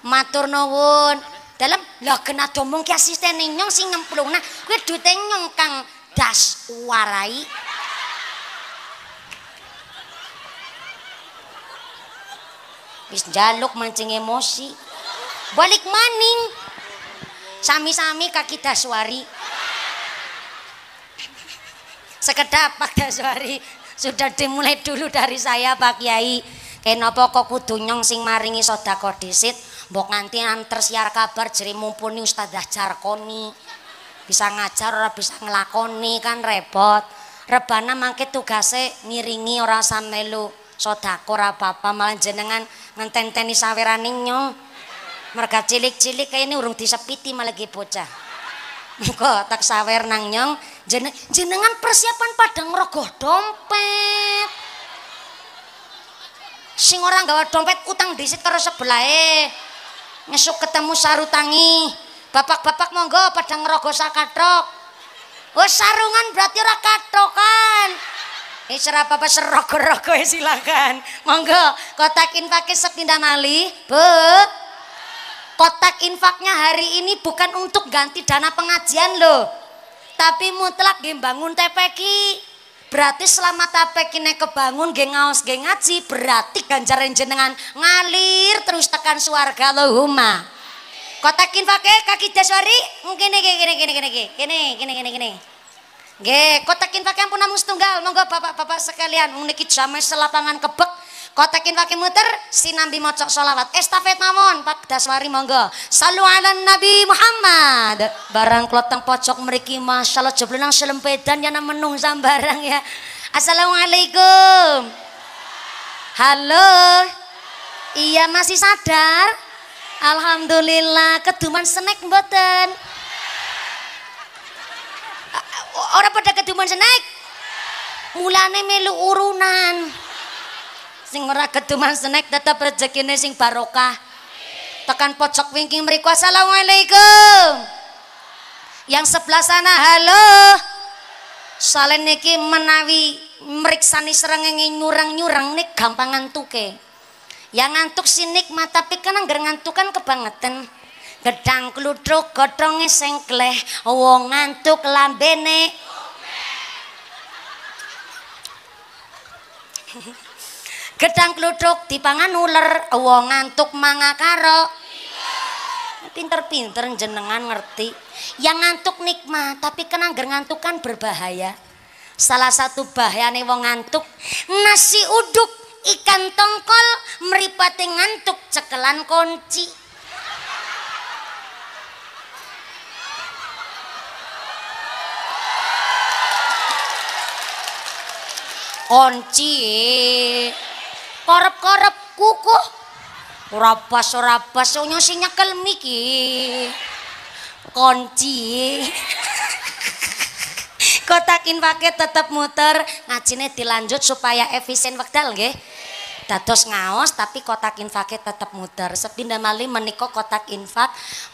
Matur nuwun. Dalam lah kena domong ke asisten nyong sing nyempluna, kue duitnya nyong kang das warai. Wis jaluk mancing emosi. Balik maning. Sami-sami kaki daswari. sekedap Pak Daswari sudah dimulai dulu dari saya Pak Kiai kenapa kok kudu nyong sing maringi sodako disit mbok nganti antar siar kabar jadi mumpuni Ustadzah Jarkoni bisa ngajar ora bisa ngelakoni kan repot rebana mangke tugase ngiringi ora samelu sodako ora apa-apa malah jenengan ngenten-teni sawerane nyong merga cilik-cilik kayak ini urung disepiti malah bocah Muka tak sawer nang nyong jenengan persiapan padang rogoh dompet sing orang gawa dompet utang disit karo sebelah ngesuk ketemu saru sarutangi bapak-bapak monggo padang ngerogoh sakatok oh sarungan berarti rakatok kan ini eh, serap serogor serogoh-rogoh silakan monggo kotakin pake sepindah mali bu Kotak infaknya hari ini bukan untuk ganti dana pengajian loh. Tapi mutlak nggih bangun TPK. Berarti selama TPK ini kebangun nggih gengaji nggih ngaji, berarti ganjaran jenengan ngalir terus tekan suarga lo huma Kotak infaknya kaki jaswari mungkin gini gini gini gini gini gini gini gini. Gini, kotak infaknya pun namun setunggal. Monggo Bapak-bapak sekalian, mungkin sama selapangan kebek kotekin pakai muter si nabi mocok solawat estafet mamon pak daswari monggo salu ala nabi Muhammad barang klotang pojok meriki masya Allah jeblenang selempedan yang menung sambarang ya Assalamualaikum halo iya masih sadar Alhamdulillah keduman senek mboten orang pada keduman senek mulane melu urunan Sing ora keduman senek tetap rezekine sing barokah. Tekan pojok wingking mereka Assalamualaikum. Yang sebelah sana halo. soalnya niki menawi meriksani yang nyurang-nyurang nih gampang ngantuke. Yang ngantuk sih nikmat tapi kan anggar ngantuk kan kebangetan. Gedang kludruk godhonge sengkleh, wong ngantuk lambene. Gedang kluthuk dipangan uler, wong ngantuk manga karo. Pinter-pinter jenengan ngerti. Yang ngantuk nikmat, tapi kenangger ngantuk kan berbahaya. Salah satu bahaya nih wong ngantuk, nasi uduk, ikan tongkol, meripati ngantuk, cekelan kunci. kunci korep-korep kukuh rapas rapas sonyo sing nyekel miki kunci kotakin pakai tetep muter ngajine dilanjut supaya efisien wekdal nggih dados ngaos tapi kotak infaknya e tetap muter. Sepindah malih meniko kotak infak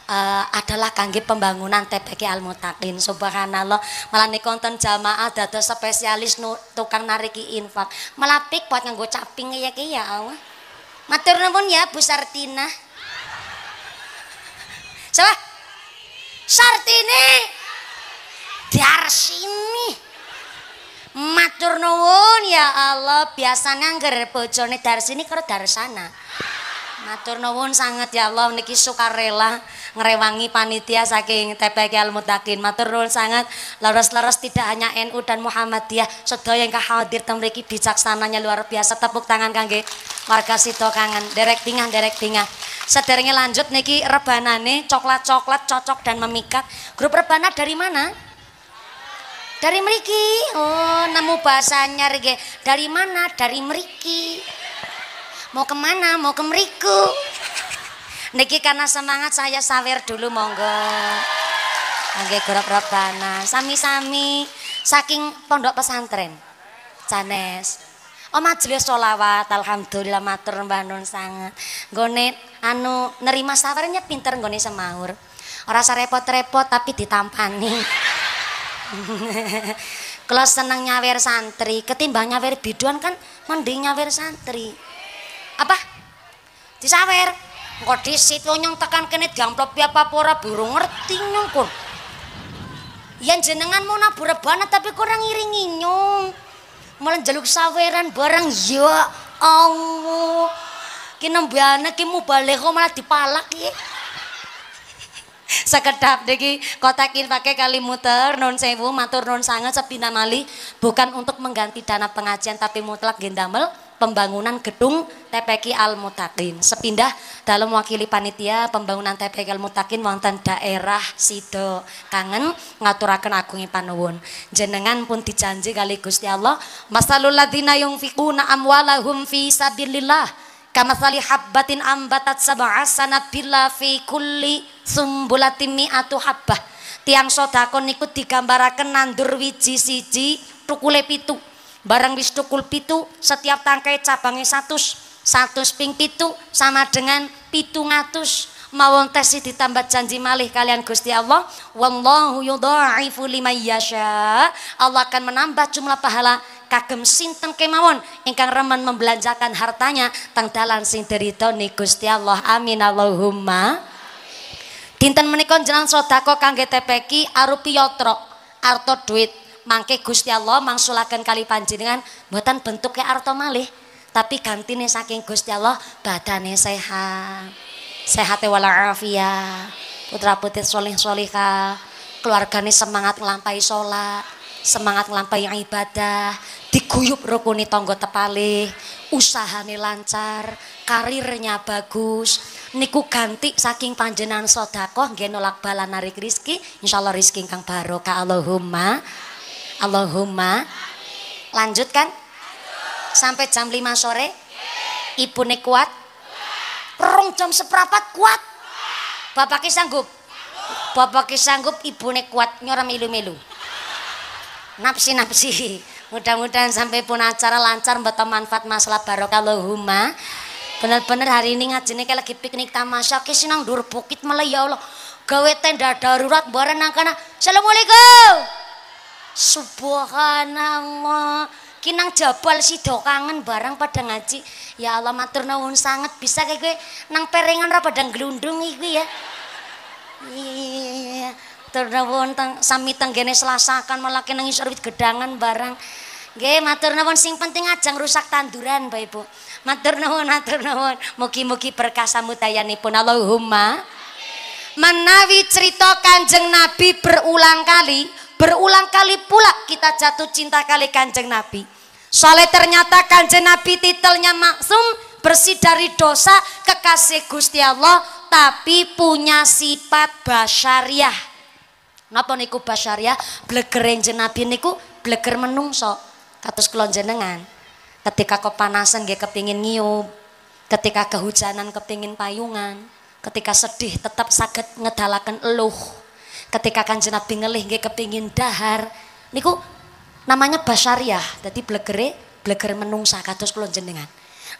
uh, adalah kangge pembangunan TPK Al Mutakin Subhanallah. Malah nikonten jamaah dados spesialis nu, tukang nariki infak. melapik buat nganggo caping e ya ya Allah. Matur nuwun ya Bu Sartina. Coba Sartini Darsini. Matur nuwun ya Allah, biasanya ngger bojone dari sini ke dari sana. Matur nuwun sangat ya Allah niki sukarela ngerewangi panitia saking TPK Al Mutakin. Matur nuwun sangat laras-laras tidak hanya NU dan Muhammadiyah, sedaya yang hadir temriki bijaksananya luar biasa. Tepuk tangan kangge warga Sito kangen derek tingah derek tingah. Sederenge lanjut niki rebanane coklat-coklat cocok dan memikat. Grup rebana dari mana? Dari meriki. Oh, namu bahasanya rege. Dari mana? Dari meriki. Mau kemana? Mau ke meriku. Niki karena semangat saya sawer dulu monggo. Angge gorok-gorok Sami-sami saking pondok pesantren. Canes. Oh majelis sholawat, alhamdulillah matur mbah nun sangat. Gone anu nerima sawernya pinter gone semaur. Ora repot-repot tapi ditampani. kalau seneng nyawir santri ketimbang nyawir biduan kan mending nyawir santri apa? disawir kok disitu wong tekan kene diamplop ya apa ora burung ngerti nyong kok yang jenengan mau nabur tapi kurang ngiringi nyong malah jaluk saweran barang ya Allah kini mbiana kini mau malah dipalak ya sekedap niki kotakin pakai kali muter non sewu matur non sangat sepina mali bukan untuk mengganti dana pengajian tapi mutlak gendamel pembangunan gedung TPK Al Mutakin sepindah dalam wakili panitia pembangunan TPK Al Mutakin wonten daerah Sido kangen ngaturakan agungi panuwun jenengan pun dijanji kali Gusti Allah masalul ladzina fikuna amwalahum fi sabilillah Kamathali habbatin ambatat sab'a sanabila fi kulli sumbulatin mi'atu habbah. Tiang sodakon niku digambarakan nandur wiji siji tukule pitu. Barang wis tukul pitu, setiap tangkai cabangnya satu, satu ping pitu sama dengan pitu ngatus mawon tesi ditambah janji malih kalian Gusti Allah wallahu yudhaifu liman yasha Allah akan menambah jumlah pahala kagem sinten kemawon ingkang remen membelanjakan hartanya teng dalan sing derita Gusti Allah amin Allahumma dinten menika jenengan sedekah kangge tepeki arupi yotro arto duit mangke Gusti Allah mangsulaken kali panjenengan mboten bentuke arto malih tapi gantine saking Gusti Allah badane sehat sehat wal putra putih soleh solihah, keluargane semangat ngelampai sholat, semangat ngelampai ibadah, diguyup rukuni tonggo tepale, usahane lancar, karirnya bagus, niku ganti saking panjenan sodakoh genolak nolak bala narik rizki, insyaallah rizki kang barokah Allahumma, Allahumma, lanjutkan, Sampai jam 5 sore, ibu kuat, rong jam seprapat kuat bapaknya sanggup bapaknya sanggup ibu kuat nyora milu-milu Napsi napsi, mudah-mudahan sampai pun acara lancar mbak manfaat masalah barokah Allahumma Benar-benar hari ini ngajinnya kayak lagi piknik tamasya oke sinang dur bukit malah ya Allah gawe tenda darurat bareng nangkana assalamualaikum subhanallah kinang jabal sido kangen barang pada ngaji ya Allah matur nuwun sangat bisa kayak gue nang peringan ora pada ngelundung iku ya iya matur nuwun selasakan malah kinang isorbit gedangan barang Gae matur nuwun sing penting ajang rusak tanduran Bapak Ibu. Matur nuwun matur nuwun. Mugi-mugi berkah samudayanipun Allahumma. Manawi cerita Kanjeng Nabi berulang kali Berulang kali pula kita jatuh cinta kali kanjeng Nabi. Soalnya ternyata kanjeng Nabi titelnya maksum bersih dari dosa kekasih Gusti Allah tapi punya sifat basyariah. Napa niku basyariah? Blegeren Nabi niku bleger menungso. Katus kula jenengan. Ketika kepanasan nggih kepingin nyiup. Ketika kehujanan kepingin payungan. Ketika sedih tetap sakit ngedalakan eluh ketika kanjeng Nabi ngelih nggih kepingin dahar niku namanya basyariah jadi blegere bleger menungsa kados kula jenengan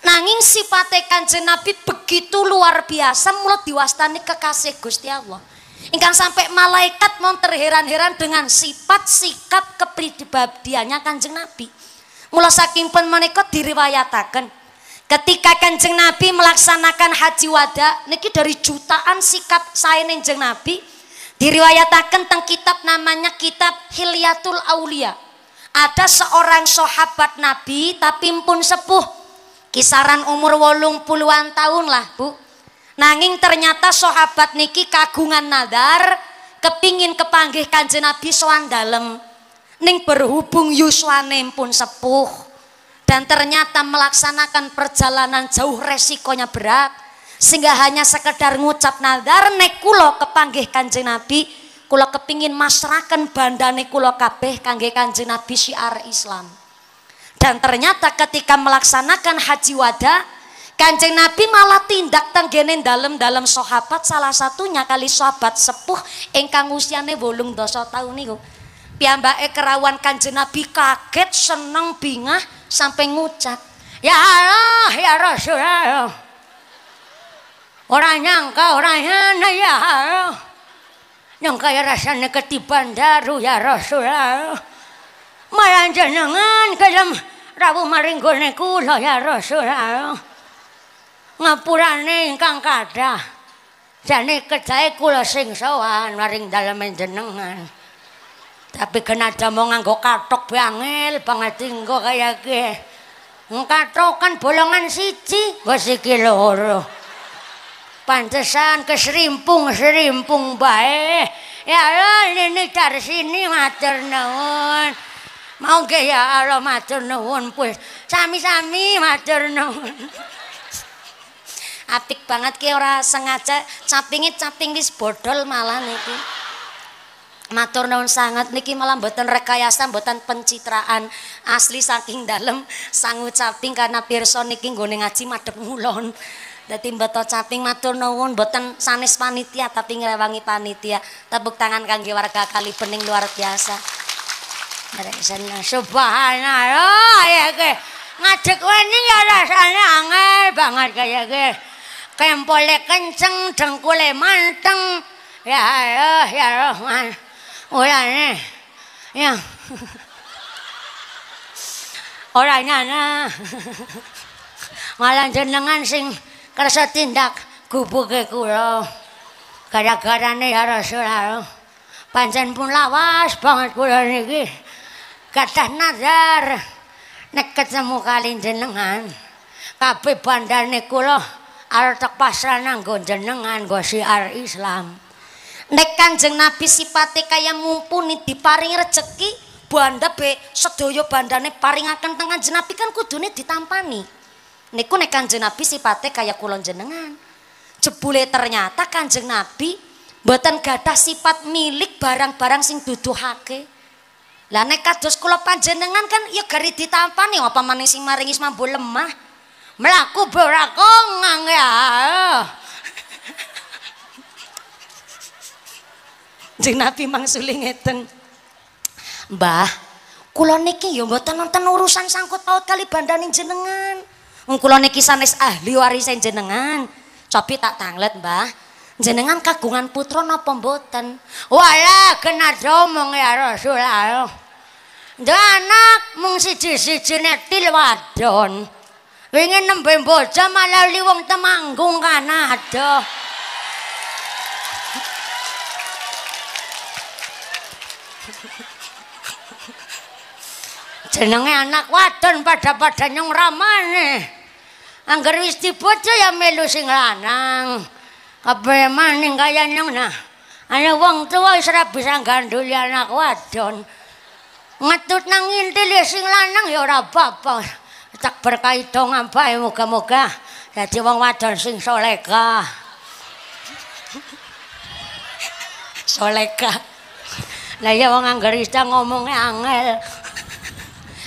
nanging sifate kanjeng Nabi begitu luar biasa mulut diwastani kekasih Gusti Allah Ingkang sampai malaikat mau terheran-heran dengan sifat sikap kepribadiannya kanjeng Nabi. Mula saking pun menikah diriwayatakan. Ketika kanjeng Nabi melaksanakan haji wada, niki dari jutaan sikap saya kanjeng Nabi, Diriwayatakan tentang kitab namanya kitab Hilyatul Aulia. Ada seorang sahabat Nabi tapi pun sepuh. Kisaran umur wolung puluhan tahun lah bu. Nanging ternyata sahabat niki kagungan nadar. Kepingin kepanggih kanjeng Nabi soan dalem. Ning berhubung yuswane pun sepuh. Dan ternyata melaksanakan perjalanan jauh resikonya berat sehingga hanya sekedar ngucap nadar, nek kula kepanggih Kanjeng Nabi kula kepingin masraken bandane kula kabeh kangge Kanjeng Nabi syiar Islam dan ternyata ketika melaksanakan haji wada Kanjeng Nabi malah tindak tenggene dalam-dalam sahabat salah satunya kali sahabat sepuh engkang usiane 8 dosa taun niku piyambake kerawan Kanjeng Nabi kaget seneng bingah sampai ngucap ya Allah ya Rasulullah ya Orang nyangka orang ini ya. Nyangka ya rasanya ketiban daru ya Rasulullah. Malah jenengan kelem rawuh maringgone kula ya Rasulullah. Ngapurane ingkang kadah. Jane kejae kula sing sowan maring dalem jenengan. Tapi kena jamu nganggo katok bangil banget tinggo kaya ki. Ngkatok kan bolongan siji, wis iki loro. pantesan keserimpung-serimpung baik ya Allah ini dari sini matur nuwun mau ke ya Allah matur nuwun pues sami-sami matur nuwun apik banget ki ora sengaja capingi caping wis bodol malah niki matur nuwun sangat niki malah mboten rekayasa mboten pencitraan asli saking dalam sangu caping karena pirsa niki nggone ngaji madhep ngulon Dadi mbeto caping matur nuwun mboten sanes panitia tapi ngrewangi panitia. Tepuk tangan kangge warga kali bening luar biasa. Merek seneng nah, subhanallah oh, ya ke. ngadek wani ya rasane angel banget kaya ke. Kempole kenceng, dengkule manteng. Ya Allah ya, ya Rahman. Ulane. Ya. Ora nyana. Malah jenengan sing kerasa tindak gubuk aku lo gara-gara harus selalu pancen pun lawas banget kula niki kata nazar nek ketemu kali jenengan kabeh bandane kula arep tak pasrah nang jenengan go siar Islam nek kanjeng Nabi sipate kaya mumpuni diparing rezeki bandabe sedaya bandane paringaken tengah jenapi kan kudune ditampani niku nek Kanjeng Nabi sifatnya kaya kula jenengan. Jebule ternyata Kanjeng Nabi mboten gadah sifat milik barang-barang sing duduhake. Lah nek kados kula panjenengan kan ya gari ditampani apa maning sing maringis mambu lemah. Mlaku borakongang ya. Jeng Nabi mangsuli ngeten. Mbah, kula niki ya mboten nonton urusan sangkut paut kali bandaning jenengan. Ngkulone kisane ahli warisen jenengan. Cobi tak tanglet, Mbah. Jenengan kagungan putra napa mboten? Walah, genah omong ya Rasulullah. Dua anak mung siji-siji netil wadon. Wingi nembe bojo malah liwong temanggung kan aduh. jenenge anak wadon pada-pada nyong ramane. Angger wis dibocah ya melu sing lanang. Kabeh maning kaya nyong nah. Ana wong tuwa wis ora bisa gandhuli anak wadon. Ngetut nang intil ya sing lanang ya ora apa-apa. Tak berkahi to ngambae muga-muga dadi wong wadon sing soleka. soleka. Lah iya wong anggere ngomongnya ngomongnya angel.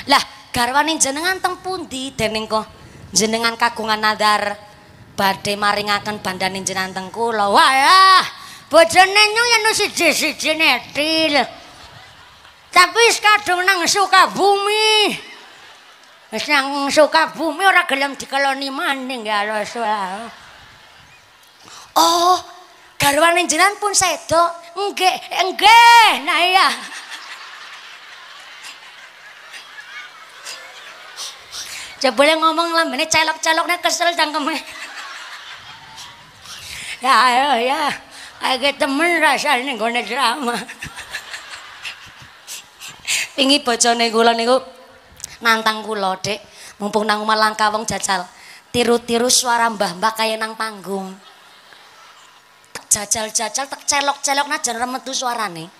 Lah, garwane jenengan teng pundi dening kok jenengan kagungan nadar badhe maringaken bandane jenengan teng kula. Wah, ya. Bojone nyung yen siji-siji netil. Tapi kadung nang suka bumi. Wis nang suka bumi ora gelem dikeloni maning ya Rasulullah. Oh, garwane jenengan pun sedo. Nggih, nggih. Nah iya. Ya boleh ngomong lambene celok-celokne kesel jangkeme. ya ayo ya. Agak temen rasane nggone drama. Pingi bojone kula niku nantang kula, Dik. Mumpung nang omah langka wong jajal. Tiru-tiru suara mbah-mbah kaya nang panggung. Jajal-jajal tek celok-celok najan remetu suarane.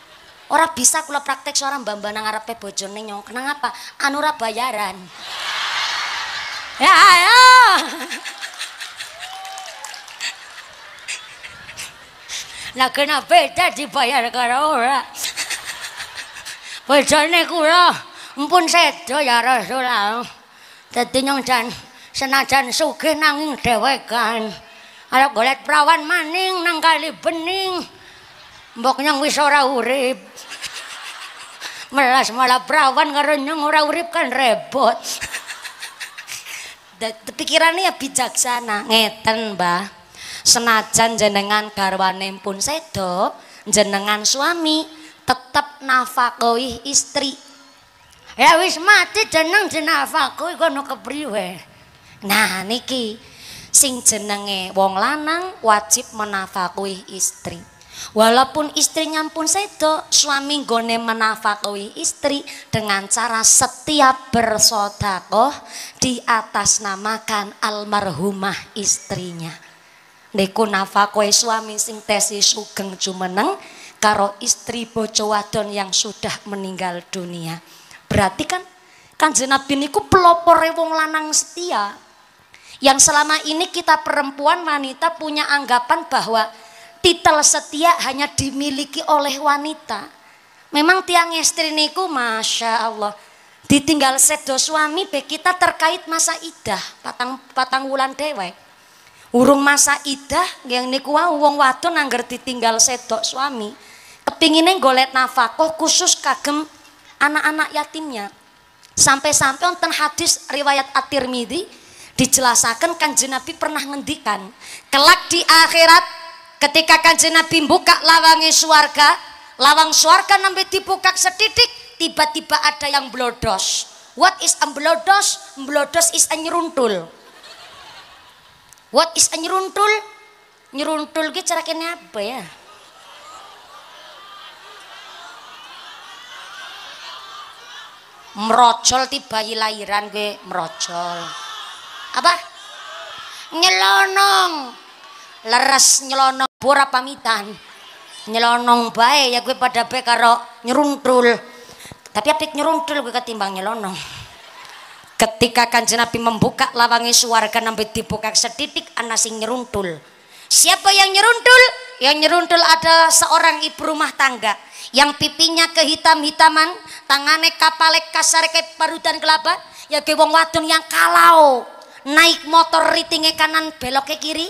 Ora bisa kula praktek suara mbah-mbah nang arepe bojone nyong. apa? Anu ora bayaran. Ja, ja. Lah kenapa tak dibayar karo ora? Bojone kula mpun sedo ya Rasulullah. Dadi nyong jan senajan sugih nanging dhewekan. Arep golek prawan maning nang kali bening. Mbok nyong wis ora urip. Melas malah prawan karo nyong ora urip kan rebot. de, pikirannya bijaksana ngeten mbah senajan jenengan garwane pun sedo jenengan suami tetep nafakoi istri ya wis mati jeneng jeneng nafakoi kono kepriwe nah niki sing jenenge wong lanang wajib menafakoi istri Walaupun istrinya pun sedo, suami gone menafkahi istri dengan cara setiap bersodakoh di atas namakan almarhumah istrinya. Niku nafakoi suami sing tesi sugeng jumeneng karo istri bojo wadon yang sudah meninggal dunia. Berarti kan Kanjeng Nabi niku pelopor wong lanang setia. Yang selama ini kita perempuan wanita punya anggapan bahwa titel setia hanya dimiliki oleh wanita. Memang tiang istri niku Masya Allah. Ditinggal sedo suami be kita terkait masa idah patang patang wulan dewe. Urung masa idah yang niku wau wong watu nangger ditinggal sedo suami. Kepinginnya golet nafkah khusus kagem anak-anak yatimnya. Sampai-sampai wonten hadis riwayat At-Tirmidzi dijelasaken kan Nabi pernah ngendikan, kelak di akhirat Ketika kanjeng Nabi buka lawangi suarga, lawang suarga nambe dibuka sedikit, tiba-tiba ada yang blodos. What is a blodos? Blodos is a nyeruntul. What is a nyeruntul? Nyeruntul gitu cara kini apa ya? Merocol ti bayi lahiran gue merocol. apa nyelonong leres nyelonong ora pamitan nyelonong bae ya gue pada baik karo nyeruntul tapi apik nyeruntul gue ketimbang nyelonong ketika kanjeng Nabi membuka lawangi suarga nambe dibuka sedidik anak sing nyeruntul siapa yang nyeruntul yang nyeruntul ada seorang ibu rumah tangga yang pipinya kehitam-hitaman tangane kapale kasar kayak parutan kelapa ya gue wong wadun yang kalau naik motor ritingnya kanan belok ke kiri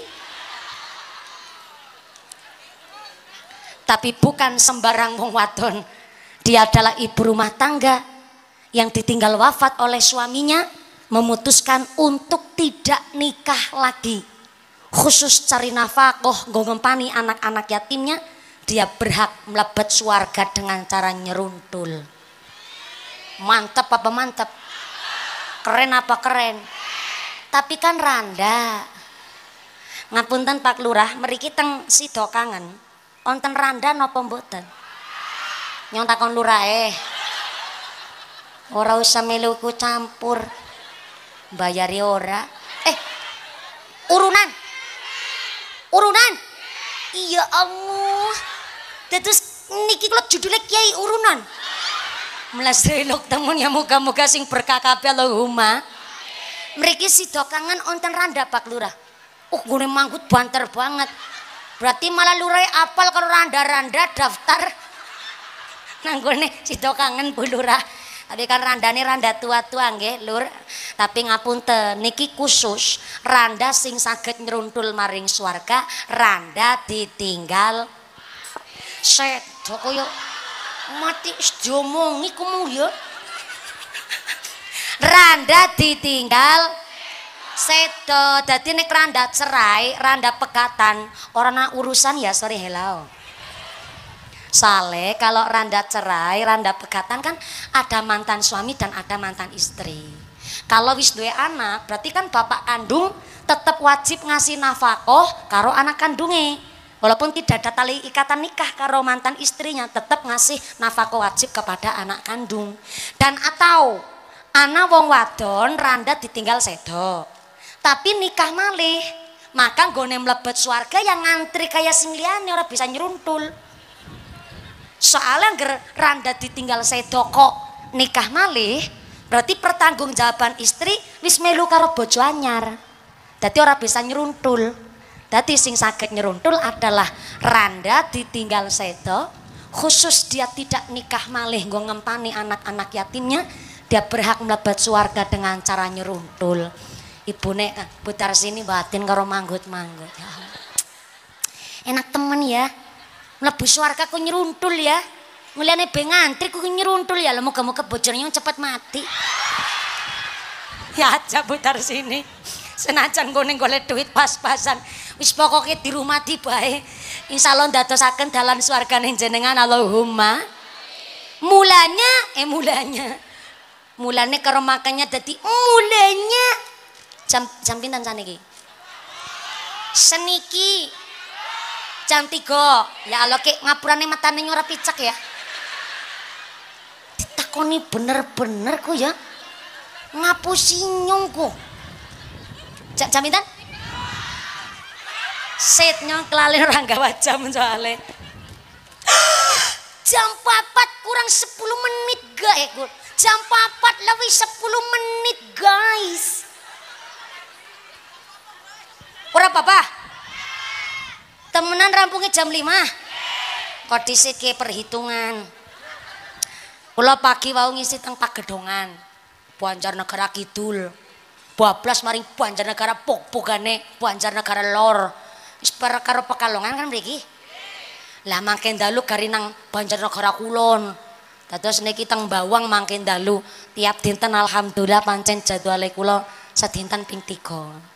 tapi bukan sembarang wong wadon. Dia adalah ibu rumah tangga yang ditinggal wafat oleh suaminya memutuskan untuk tidak nikah lagi. Khusus cari nafkah, ngempani anak-anak yatimnya, dia berhak melebet suarga dengan cara nyeruntul. Mantap apa mantap? Keren apa keren? Tapi kan randa. Ngapunten Pak Lurah, meri kita sido kangen Onten randa napa mboten? Nyong takon lurae. Ora usah melu campur. Bayari ora. Eh. Urunan. Urunan. Iya Allah. tetus niki kula judulnya Kiai Urunan. Melas renok temun ya muka-muka sing berkah kabeh Allahumma. Mriki sida kangen onten randa Pak Lurah. Uh, gue manggut banter banget. berarti malah lurai apal kalau randa-randa daftar nanggone situ kangen bu lurah tapi kan randa ini randa tua-tua nggih lur tapi ngapunte niki khusus randa sing saged nyeruntul maring swarga randa ditinggal set joko yuk mati sejomong iku mung randa ditinggal Seto, jadi nek randa cerai, randa pekatan, orang urusan ya sorry hello. Sale kalau randa cerai, randa pekatan kan ada mantan suami dan ada mantan istri. Kalau wis dua anak, berarti kan bapak kandung tetap wajib ngasih nafkah karo anak kandungnya, Walaupun tidak ada tali ikatan nikah karo mantan istrinya, tetap ngasih nafkah wajib kepada anak kandung. Dan atau anak wong wadon randa ditinggal sedok tapi nikah malih, maka gue mlebet suarga yang ngantri kayak sing orang bisa nyeruntul. Soalnya ger randa ditinggal doko nikah malih, berarti pertanggung jawaban istri wis melu karo bojo anyar. jadi orang bisa nyeruntul. jadi sing sakit nyeruntul adalah randa ditinggal sedok khusus dia tidak nikah malih gue ngempani anak-anak yatimnya dia berhak melebat suarga dengan cara nyeruntul ibu nek eh, putar sini batin karo manggut-manggut. Ya Enak temen ya. melebu suarga ku nyeruntul ya. Mulyane be ngantri ku nyeruntul ya. Moga-moga kebocornya cepat mati. Ya aja putar sini. Senajan kene golek duit pas-pasan. Wis pokoknya di rumah tiba Insya Allah ndak Insyaallah dalam dalan swargane jenengan Allahumma. Mulanya eh mulanya. mulanya karo makanya jadi mulanya. jam jam pinten sana iki seniki jam tiga ya Allah kek ngapurannya matane nyora picek ya ditakoni bener-bener ku ya ngapu sinyong ku jam, jam pinten set nyong kelalin orang gak wajah mencuali jam papat kurang 10 menit gak ya jam papat lebih 10 menit guys Ora papa. Temenan rampungi jam 5. Nggih. Kodisike perhitungan. Kula pagi wau ngisi teng pagedongan. Negara Kidul. Bablas maring Negara Banjarnegara pokpogane Negara Lor. Wis karo Pekalongan kan mriki? Lah mangke dalu gari nang Negara Kulon. Dados niki teng Bawang mangke dalu tiap dinten alhamdulillah pancen jadwale kula sedinten ping 3.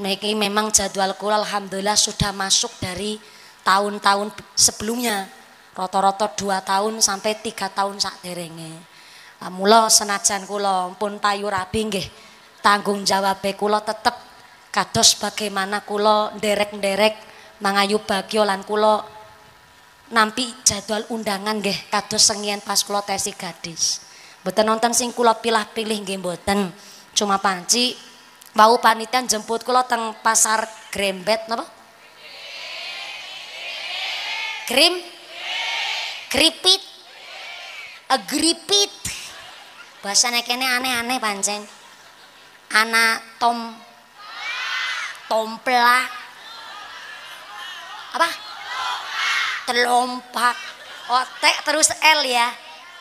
Niki memang jadwal kula alhamdulillah sudah masuk dari tahun-tahun sebelumnya. Roto-roto dua tahun sampai tiga tahun sak derenge. Nah, mula senajan kula pun payu rabi nggih. Tanggung jawab kula tetep kados bagaimana kula derek nderek mangayu bagya lan kula nampi jadwal undangan nggih kados sengian pas kula tesi gadis. Mboten nonton sing kula pilih pilih nggih mboten. Cuma panci Mau panitian jemput kula teng pasar Grembet napa? Krim? Kripit? Agripit? Eh, Bahasa nek nekene aneh-aneh pancen. Anak tom tompla apa telompak oh T terus L ya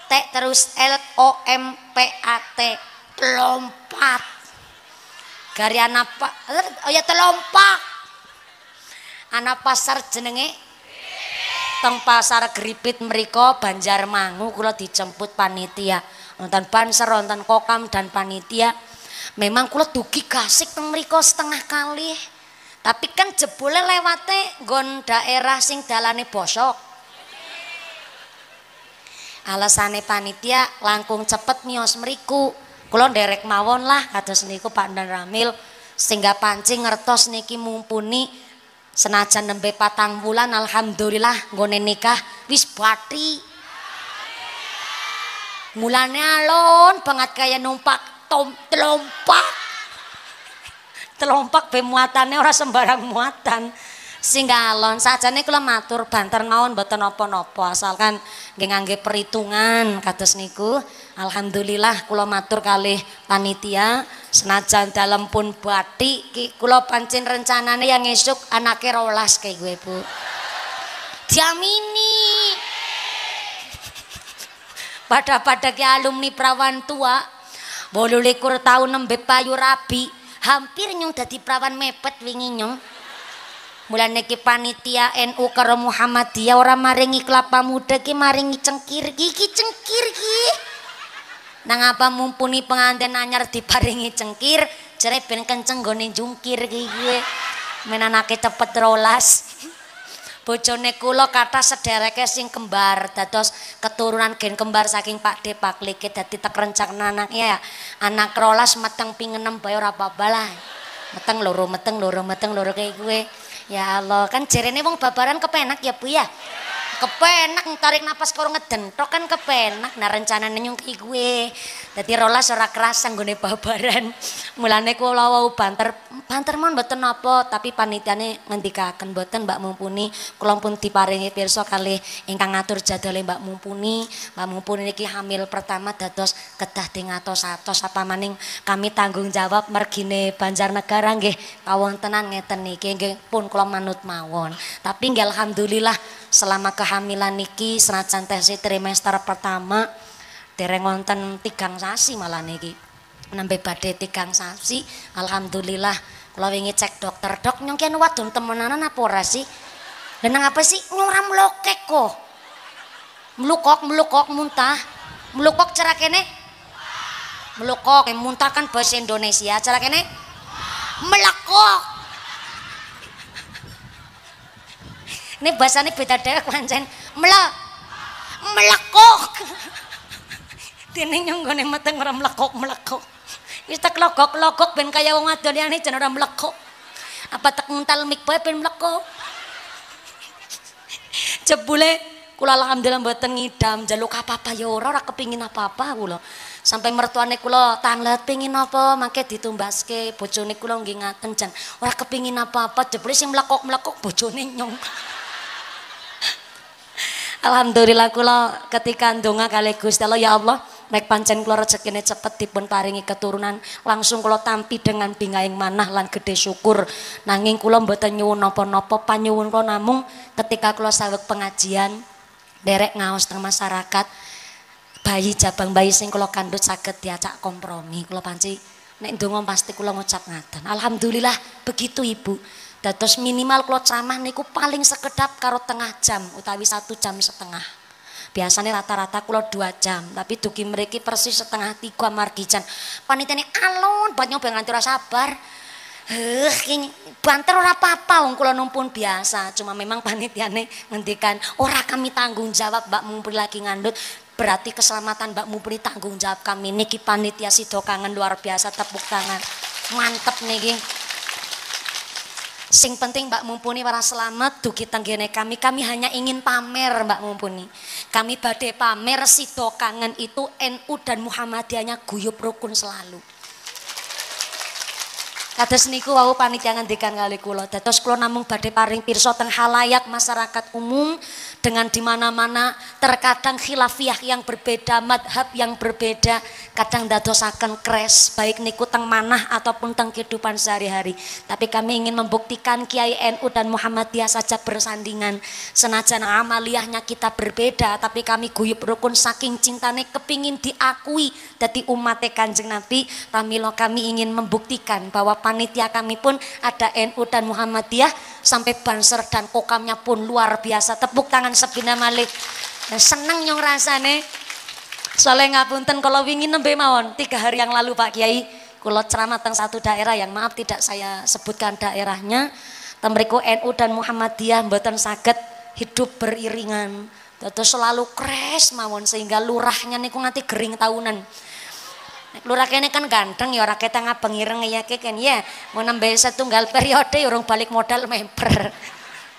T terus L O M P A T telompat Gari anak pak, oh ya telompak. Anak pasar jenenge teng pasar geripit meriko Banjarmangu kula dijemput panitia nonton banser nonton kokam dan panitia memang kula dugi kasik teng meriko setengah kali tapi kan jebule lewate gon daerah sing dalane bosok alasane panitia langkung cepet mios meriku Kula nderek mawon lah kados niku Pak Dan Ramil sehingga pancing ngertos niki mumpuni senajan nembe patang bulan alhamdulillah nggone nikah wis bati mulane alon banget kaya numpak tom telompak telompak pemuatannya orang sembarang muatan singgalon sajane kula matur banter mawon mboten nopo-nopo, asalkan nggih ngangge perhitungan kados niku alhamdulillah kulo matur kali panitia senajan dalam pun bathi kulo pancin rencanane yang esok anaknya rolas kayak gue Bu diamini pada pada ke alumni perawan tua bolu likur tahun nembe payu rabi hampir nyung jadi perawan mepet wingi nyung mulane ki panitia NU karo Muhammadiyah ora maringi kelapa muda ki maringi cengkir iki cengkir ki nang apa mumpuni pengantin anyar diparingi cengkir jere ben kenceng gone jungkir ki kuwe menanake cepet rolas bojone kula kata sedereke sing kembar dados keturunan gen kembar saking pakde De Pak Lik dadi tek rencak anak ya anak rolas mateng ping 6 bae ora babalah meteng loro mateng loro mateng loro kaya kuwe Ya Allah, kan jerene wong babaran kepenak ya Bu ya. Kepenak tarik napas karo ngedentok kan kepenak nah rencana nyungki gue. Jadi rolas ora keras nggone babaran. Mulane kula wau banter, banter mon mboten napa, tapi panitiane ngendikaken mboten Mbak Mumpuni, kula pun diparingi pirsa kalih ingkang ngatur jadwale Mbak Mumpuni. Mbak Mumpuni niki hamil pertama dados kedah ding atos atos apa maning kami tanggung jawab mergine Banjarnegara nggih kawontenan ngeten niki nggih pun kula manut mawon. Tapi nggih alhamdulillah selama kehamilan niki senajan tes trimester pertama dereng wonten tigang sasi malah niki nambe badhe tigang sasi alhamdulillah kula wingi cek dokter dok nyong kene wadon temenanan apa ora sih apa sih nyuram loke kok melukok melukok muntah melukok cara kene melukok yang eh, muntah kan bahasa Indonesia cara kene melekok ini bahasa ini beda deh kancen mele melekok Dene nyenggone mateng orang mlekok-mlekok. Wis tak kelokok lokok ben kaya wong wadon liyane nih ora mlekok. Apa tak ngental mik bae ben mlekok. Jebule kula alhamdulillah mboten ngidam jaluk apa-apa ya ora ora kepingin apa-apa kula sampai mertuane kula tanglet pingin apa mangke ditumbaske bojone kula nggih ngaten jan ora kepingin apa-apa jebule sing mlekok-mlekok bojone nyong Alhamdulillah kula ketika ndonga kali Gusti Allah ya Allah Naik pancen keluar rezekine cepet dipun paringi keturunan langsung kula tampi dengan bingaing manah lan gede syukur nanging kula mboten nyuwun napa-napa panyuwun kula namung ketika kula sawek pengajian derek ngaos teng masyarakat bayi jabang bayi sing kula kandut saged diajak kompromi kula panci nek ndonga pasti kula ngucap ngaten alhamdulillah begitu ibu dados minimal kula camah niku paling sekedap karo tengah jam utawi satu jam setengah biasanya rata-rata kulo dua jam tapi dugi mereka persis setengah tiga margijan panitia ini alon buat nyoba nganti sabar Heh, ini banter ora apa-apa wong kula numpun biasa, cuma memang panitiane ngendikan Orang kami tanggung jawab Mbak Mumpuni lagi ngandut. Berarti keselamatan Mbak Mumpuni tanggung jawab kami niki panitia sido kangen luar biasa tepuk tangan. Mantep niki. Sing penting Mbak Mumpuni para selamat dugi tenggene kami. Kami hanya ingin pamer Mbak Mumpuni. Kami badai pamer sido kangen itu NU dan Muhammadiyahnya guyup rukun selalu. Kados niku wau panitia ngendikan kali kula. Dados kula namung badhe paring pirsa teng halayak masyarakat umum dengan di mana-mana terkadang khilafiyah yang berbeda, madhab yang berbeda, kadang akan kres, baik niku teng manah ataupun teng kehidupan sehari-hari. Tapi kami ingin membuktikan Kiai NU dan Muhammadiyah saja bersandingan. Senajan amaliyahnya kita berbeda, tapi kami guyub rukun saking cintane kepingin diakui dari umat Kanjeng Nabi. Pamilo kami ingin membuktikan bahwa panitia kami pun ada NU dan Muhammadiyah sampai banser dan kokamnya pun luar biasa. Tepuk tangan sebina Malik. Seneng nyong rasane. Soalnya ngapunten kalau ingin nembe mawon tiga hari yang lalu Pak Kiai kalau ceramah tentang satu daerah yang maaf tidak saya sebutkan daerahnya temriku NU dan Muhammadiyah mboten sakit hidup beriringan terus selalu kres mawon sehingga lurahnya niku nganti gering tahunan Lu rakene kan ganteng ya ora ketang abeng ireng ya kan ya. Mau nambah setunggal periode ya urung balik modal member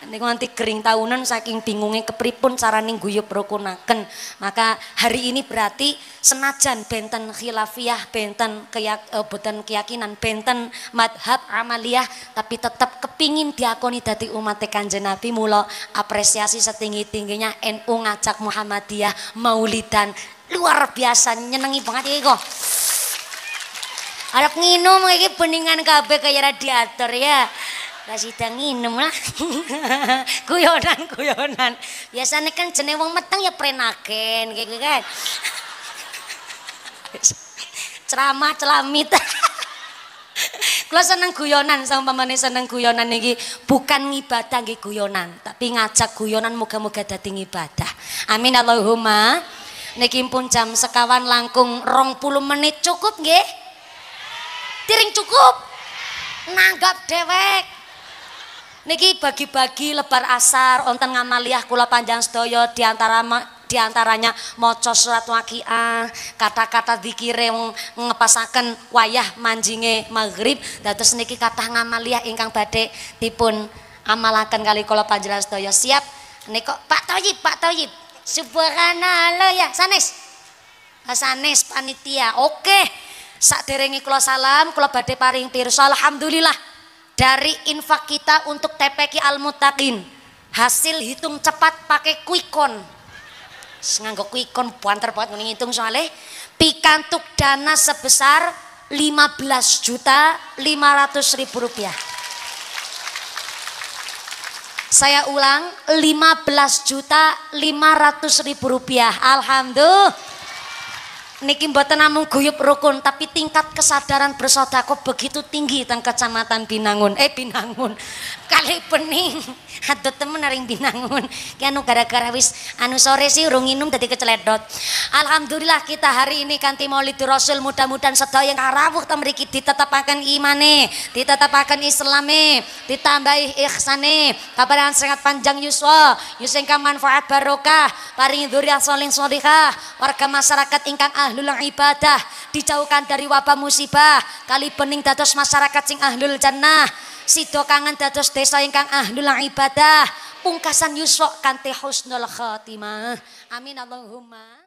niku nanti kering tahunan saking bingungnya kepripun nih guyup rukunaken. Maka hari ini berarti senajan benten khilafiyah, benten keyak, eh, benten keyakinan, benten madhab amaliyah tapi tetap kepingin diakoni dari umat Kanjeng Nabi mulo apresiasi setinggi-tingginya NU ngajak Muhammadiyah Maulidan luar biasa nyenengi banget ya kok. Arep nginum iki peningan kabeh kayak radiator ya. Rasidang nginum lah. Guyonan, guyonan. Biasanya kan jeneng wong meteng ya prenaken gitu kan. Ceramah celamit. Kula seneng guyonan sang pamane seneng guyonan iki bukan ngibadah nggih guyonan, tapi ngajak guyonan muga-muga dadi ibadah Amin Allahumma. Niki pun jam sekawan langkung rong puluh menit cukup nggih? Tiring cukup? Nanggap dewek. Niki bagi-bagi lebar asar onten ngamaliah kula panjang sedaya diantara diantaranya moco surat wakiah kata-kata dikire ngepasakan wayah manjinge maghrib terus niki kata ngamaliah ingkang badai dipun amalakan kali kalau panjang sedaya siap niko Pak Toyib Pak Toyib subhanallah ya sanes ah, sanes panitia oke okay. sak derengi kula salam kula badai paring pirsa alhamdulillah dari infak kita untuk TPK Almutakin, hasil hitung cepat pakai quick senganggok nganggo puan count menghitung banget soalnya pikantuk dana sebesar 15 juta 500 ribu rupiah saya ulang 15 juta 500 ribu rupiah Alhamdulillah niki mboten namung guyup rukun tapi tingkat kesadaran bersodako begitu tinggi teng kecamatan Binangun eh Binangun kali bening adot temen aring binangun ki anu gara-gara wis anu sore sih urung minum dadi keceledot alhamdulillah kita hari ini kanti maulid rasul mudah-mudahan sedaya karawuh ta mriki ditetepaken imane ditetepaken islame ditambahi ihsane kabaran sangat panjang yuswa yuseng manfaat barokah paringi dzurriah saling salihah warga masyarakat ingkang ahlul ibadah dijauhkan dari wabah musibah kali bening dados masyarakat sing ahlul jannah Sido kangen dados desa ingkang ahlul ibadah. Pungkasan yuswa kanthi husnul khatimah. Amin Allahumma.